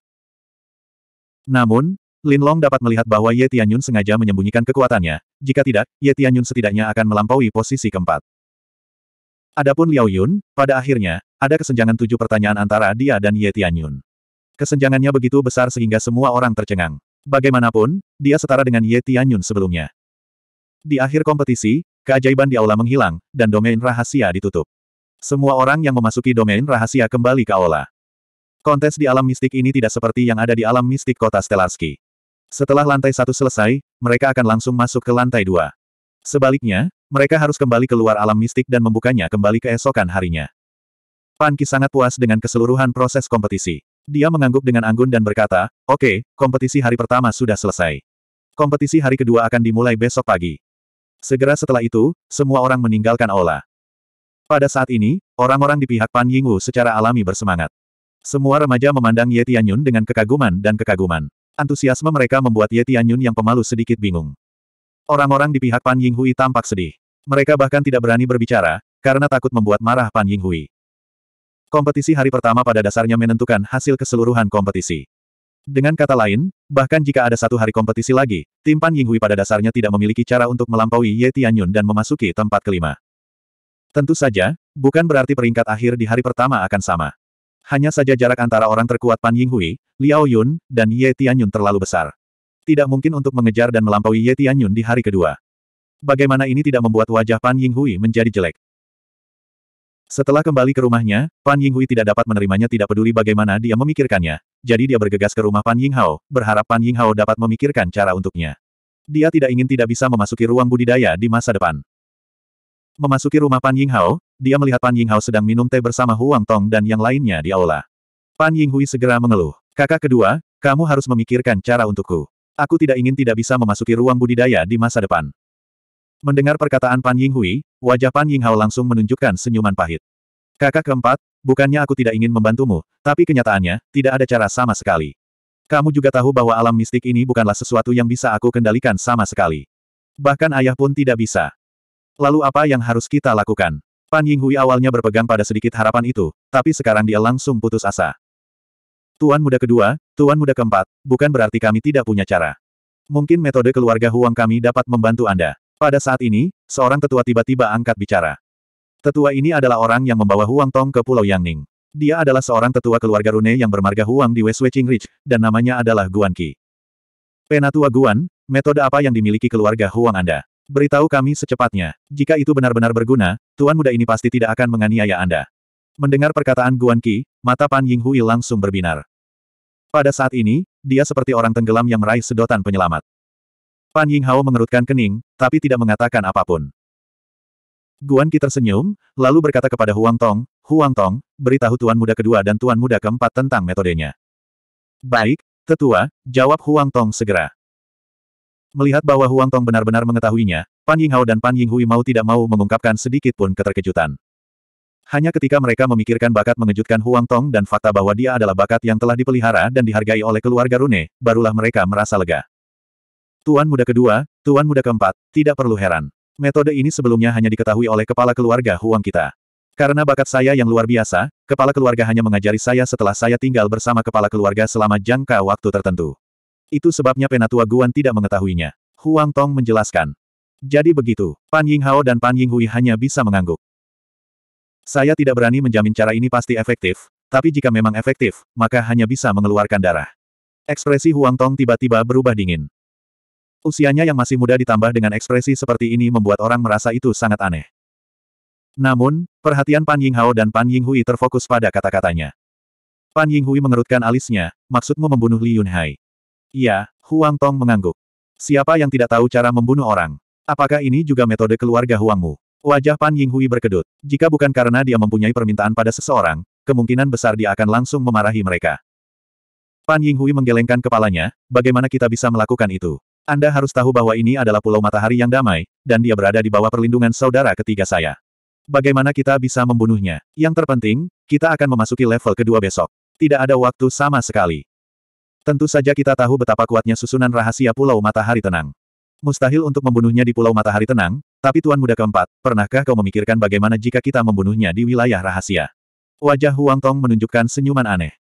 Namun, Lin Long dapat melihat bahwa Ye Tianyun sengaja menyembunyikan kekuatannya, jika tidak, Ye Tianyun setidaknya akan melampaui posisi keempat. Adapun Liao Yun, pada akhirnya, ada kesenjangan tujuh pertanyaan antara dia dan Ye Tianyun. Kesenjangannya begitu besar sehingga semua orang tercengang. Bagaimanapun, dia setara dengan Ye Tianyun sebelumnya. Di akhir kompetisi, keajaiban di aula menghilang, dan domain rahasia ditutup. Semua orang yang memasuki domain rahasia kembali ke aula. Kontes di alam mistik ini tidak seperti yang ada di alam mistik kota Stelarski. Setelah lantai satu selesai, mereka akan langsung masuk ke lantai dua. Sebaliknya, mereka harus kembali keluar alam mistik dan membukanya kembali keesokan harinya. Panki sangat puas dengan keseluruhan proses kompetisi. Dia mengangguk dengan anggun dan berkata, oke, okay, kompetisi hari pertama sudah selesai. Kompetisi hari kedua akan dimulai besok pagi. Segera setelah itu, semua orang meninggalkan Ola. Pada saat ini, orang-orang di pihak Pan Yingwu secara alami bersemangat. Semua remaja memandang Ye Tianyun dengan kekaguman dan kekaguman. Antusiasme mereka membuat Ye Tianyun yang pemalu sedikit bingung. Orang-orang di pihak Pan Yinghui tampak sedih. Mereka bahkan tidak berani berbicara, karena takut membuat marah Pan Yinghui. Kompetisi hari pertama pada dasarnya menentukan hasil keseluruhan kompetisi. Dengan kata lain, bahkan jika ada satu hari kompetisi lagi, tim Pan Yinghui pada dasarnya tidak memiliki cara untuk melampaui Ye Tianyun dan memasuki tempat kelima. Tentu saja, bukan berarti peringkat akhir di hari pertama akan sama. Hanya saja jarak antara orang terkuat Pan Yinghui, Liao Yun, dan Ye Tianyun terlalu besar. Tidak mungkin untuk mengejar dan melampaui Ye Tianyun di hari kedua. Bagaimana ini tidak membuat wajah Pan Yinghui menjadi jelek? Setelah kembali ke rumahnya, Pan Yinghui tidak dapat menerimanya tidak peduli bagaimana dia memikirkannya, jadi dia bergegas ke rumah Pan Yinghao, berharap Pan Yinghao dapat memikirkan cara untuknya. Dia tidak ingin tidak bisa memasuki ruang budidaya di masa depan. Memasuki rumah Pan Yinghao, dia melihat Pan Ying Hao sedang minum teh bersama Huang Tong dan yang lainnya di aula. Pan Ying Hui segera mengeluh. Kakak kedua, kamu harus memikirkan cara untukku. Aku tidak ingin tidak bisa memasuki ruang budidaya di masa depan. Mendengar perkataan Pan Ying Hui, wajah Pan Ying Hao langsung menunjukkan senyuman pahit. Kakak keempat, bukannya aku tidak ingin membantumu, tapi kenyataannya, tidak ada cara sama sekali. Kamu juga tahu bahwa alam mistik ini bukanlah sesuatu yang bisa aku kendalikan sama sekali. Bahkan ayah pun tidak bisa. Lalu apa yang harus kita lakukan? Pan Yinghui awalnya berpegang pada sedikit harapan itu, tapi sekarang dia langsung putus asa. Tuan muda kedua, tuan muda keempat, bukan berarti kami tidak punya cara. Mungkin metode keluarga Huang kami dapat membantu Anda. Pada saat ini, seorang tetua tiba-tiba angkat bicara. Tetua ini adalah orang yang membawa Huang Tong ke Pulau Yangning. Dia adalah seorang tetua keluarga Rune yang bermarga Huang di West Weching Ridge, dan namanya adalah Guan Qi. Penatua Guan, metode apa yang dimiliki keluarga Huang Anda? Beritahu kami secepatnya. Jika itu benar-benar berguna, tuan muda ini pasti tidak akan menganiaya Anda. Mendengar perkataan Guan Qi, mata Pan Ying Hui langsung berbinar. Pada saat ini, dia seperti orang tenggelam yang meraih sedotan penyelamat. Pan Ying Hao mengerutkan kening, tapi tidak mengatakan apapun. Guan Qi tersenyum, lalu berkata kepada Huang Tong, Huang Tong, beritahu tuan muda kedua dan tuan muda keempat tentang metodenya. Baik, tetua, jawab Huang Tong segera. Melihat bahwa Huang Tong benar-benar mengetahuinya, Pan Ying Hao dan Pan Ying Yinghui mau tidak mau mengungkapkan sedikit pun keterkejutan. Hanya ketika mereka memikirkan bakat mengejutkan Huang Tong dan fakta bahwa dia adalah bakat yang telah dipelihara dan dihargai oleh keluarga Rune, barulah mereka merasa lega. Tuan muda kedua, tuan muda keempat, tidak perlu heran. Metode ini sebelumnya hanya diketahui oleh kepala keluarga Huang kita. Karena bakat saya yang luar biasa, kepala keluarga hanya mengajari saya setelah saya tinggal bersama kepala keluarga selama jangka waktu tertentu. Itu sebabnya Penatua Guan tidak mengetahuinya. Huang Tong menjelaskan. Jadi begitu, Pan Ying Hao dan Pan Ying Hui hanya bisa mengangguk. Saya tidak berani menjamin cara ini pasti efektif, tapi jika memang efektif, maka hanya bisa mengeluarkan darah. Ekspresi Huang Tong tiba-tiba berubah dingin. Usianya yang masih muda ditambah dengan ekspresi seperti ini membuat orang merasa itu sangat aneh. Namun, perhatian Pan Ying Hao dan Pan Ying Hui terfokus pada kata-katanya. Pan Ying Hui mengerutkan alisnya, maksudmu membunuh Li Yunhai. Iya, Huang Tong mengangguk. Siapa yang tidak tahu cara membunuh orang? Apakah ini juga metode keluarga Huangmu? Wajah Pan Yinghui berkedut. Jika bukan karena dia mempunyai permintaan pada seseorang, kemungkinan besar dia akan langsung memarahi mereka. Pan Yinghui menggelengkan kepalanya, bagaimana kita bisa melakukan itu? Anda harus tahu bahwa ini adalah pulau matahari yang damai, dan dia berada di bawah perlindungan saudara ketiga saya. Bagaimana kita bisa membunuhnya? Yang terpenting, kita akan memasuki level kedua besok. Tidak ada waktu sama sekali. Tentu saja kita tahu betapa kuatnya susunan rahasia Pulau Matahari Tenang. Mustahil untuk membunuhnya di Pulau Matahari Tenang, tapi Tuan Muda keempat, pernahkah kau memikirkan bagaimana jika kita membunuhnya di wilayah rahasia? Wajah Huang Tong menunjukkan senyuman aneh.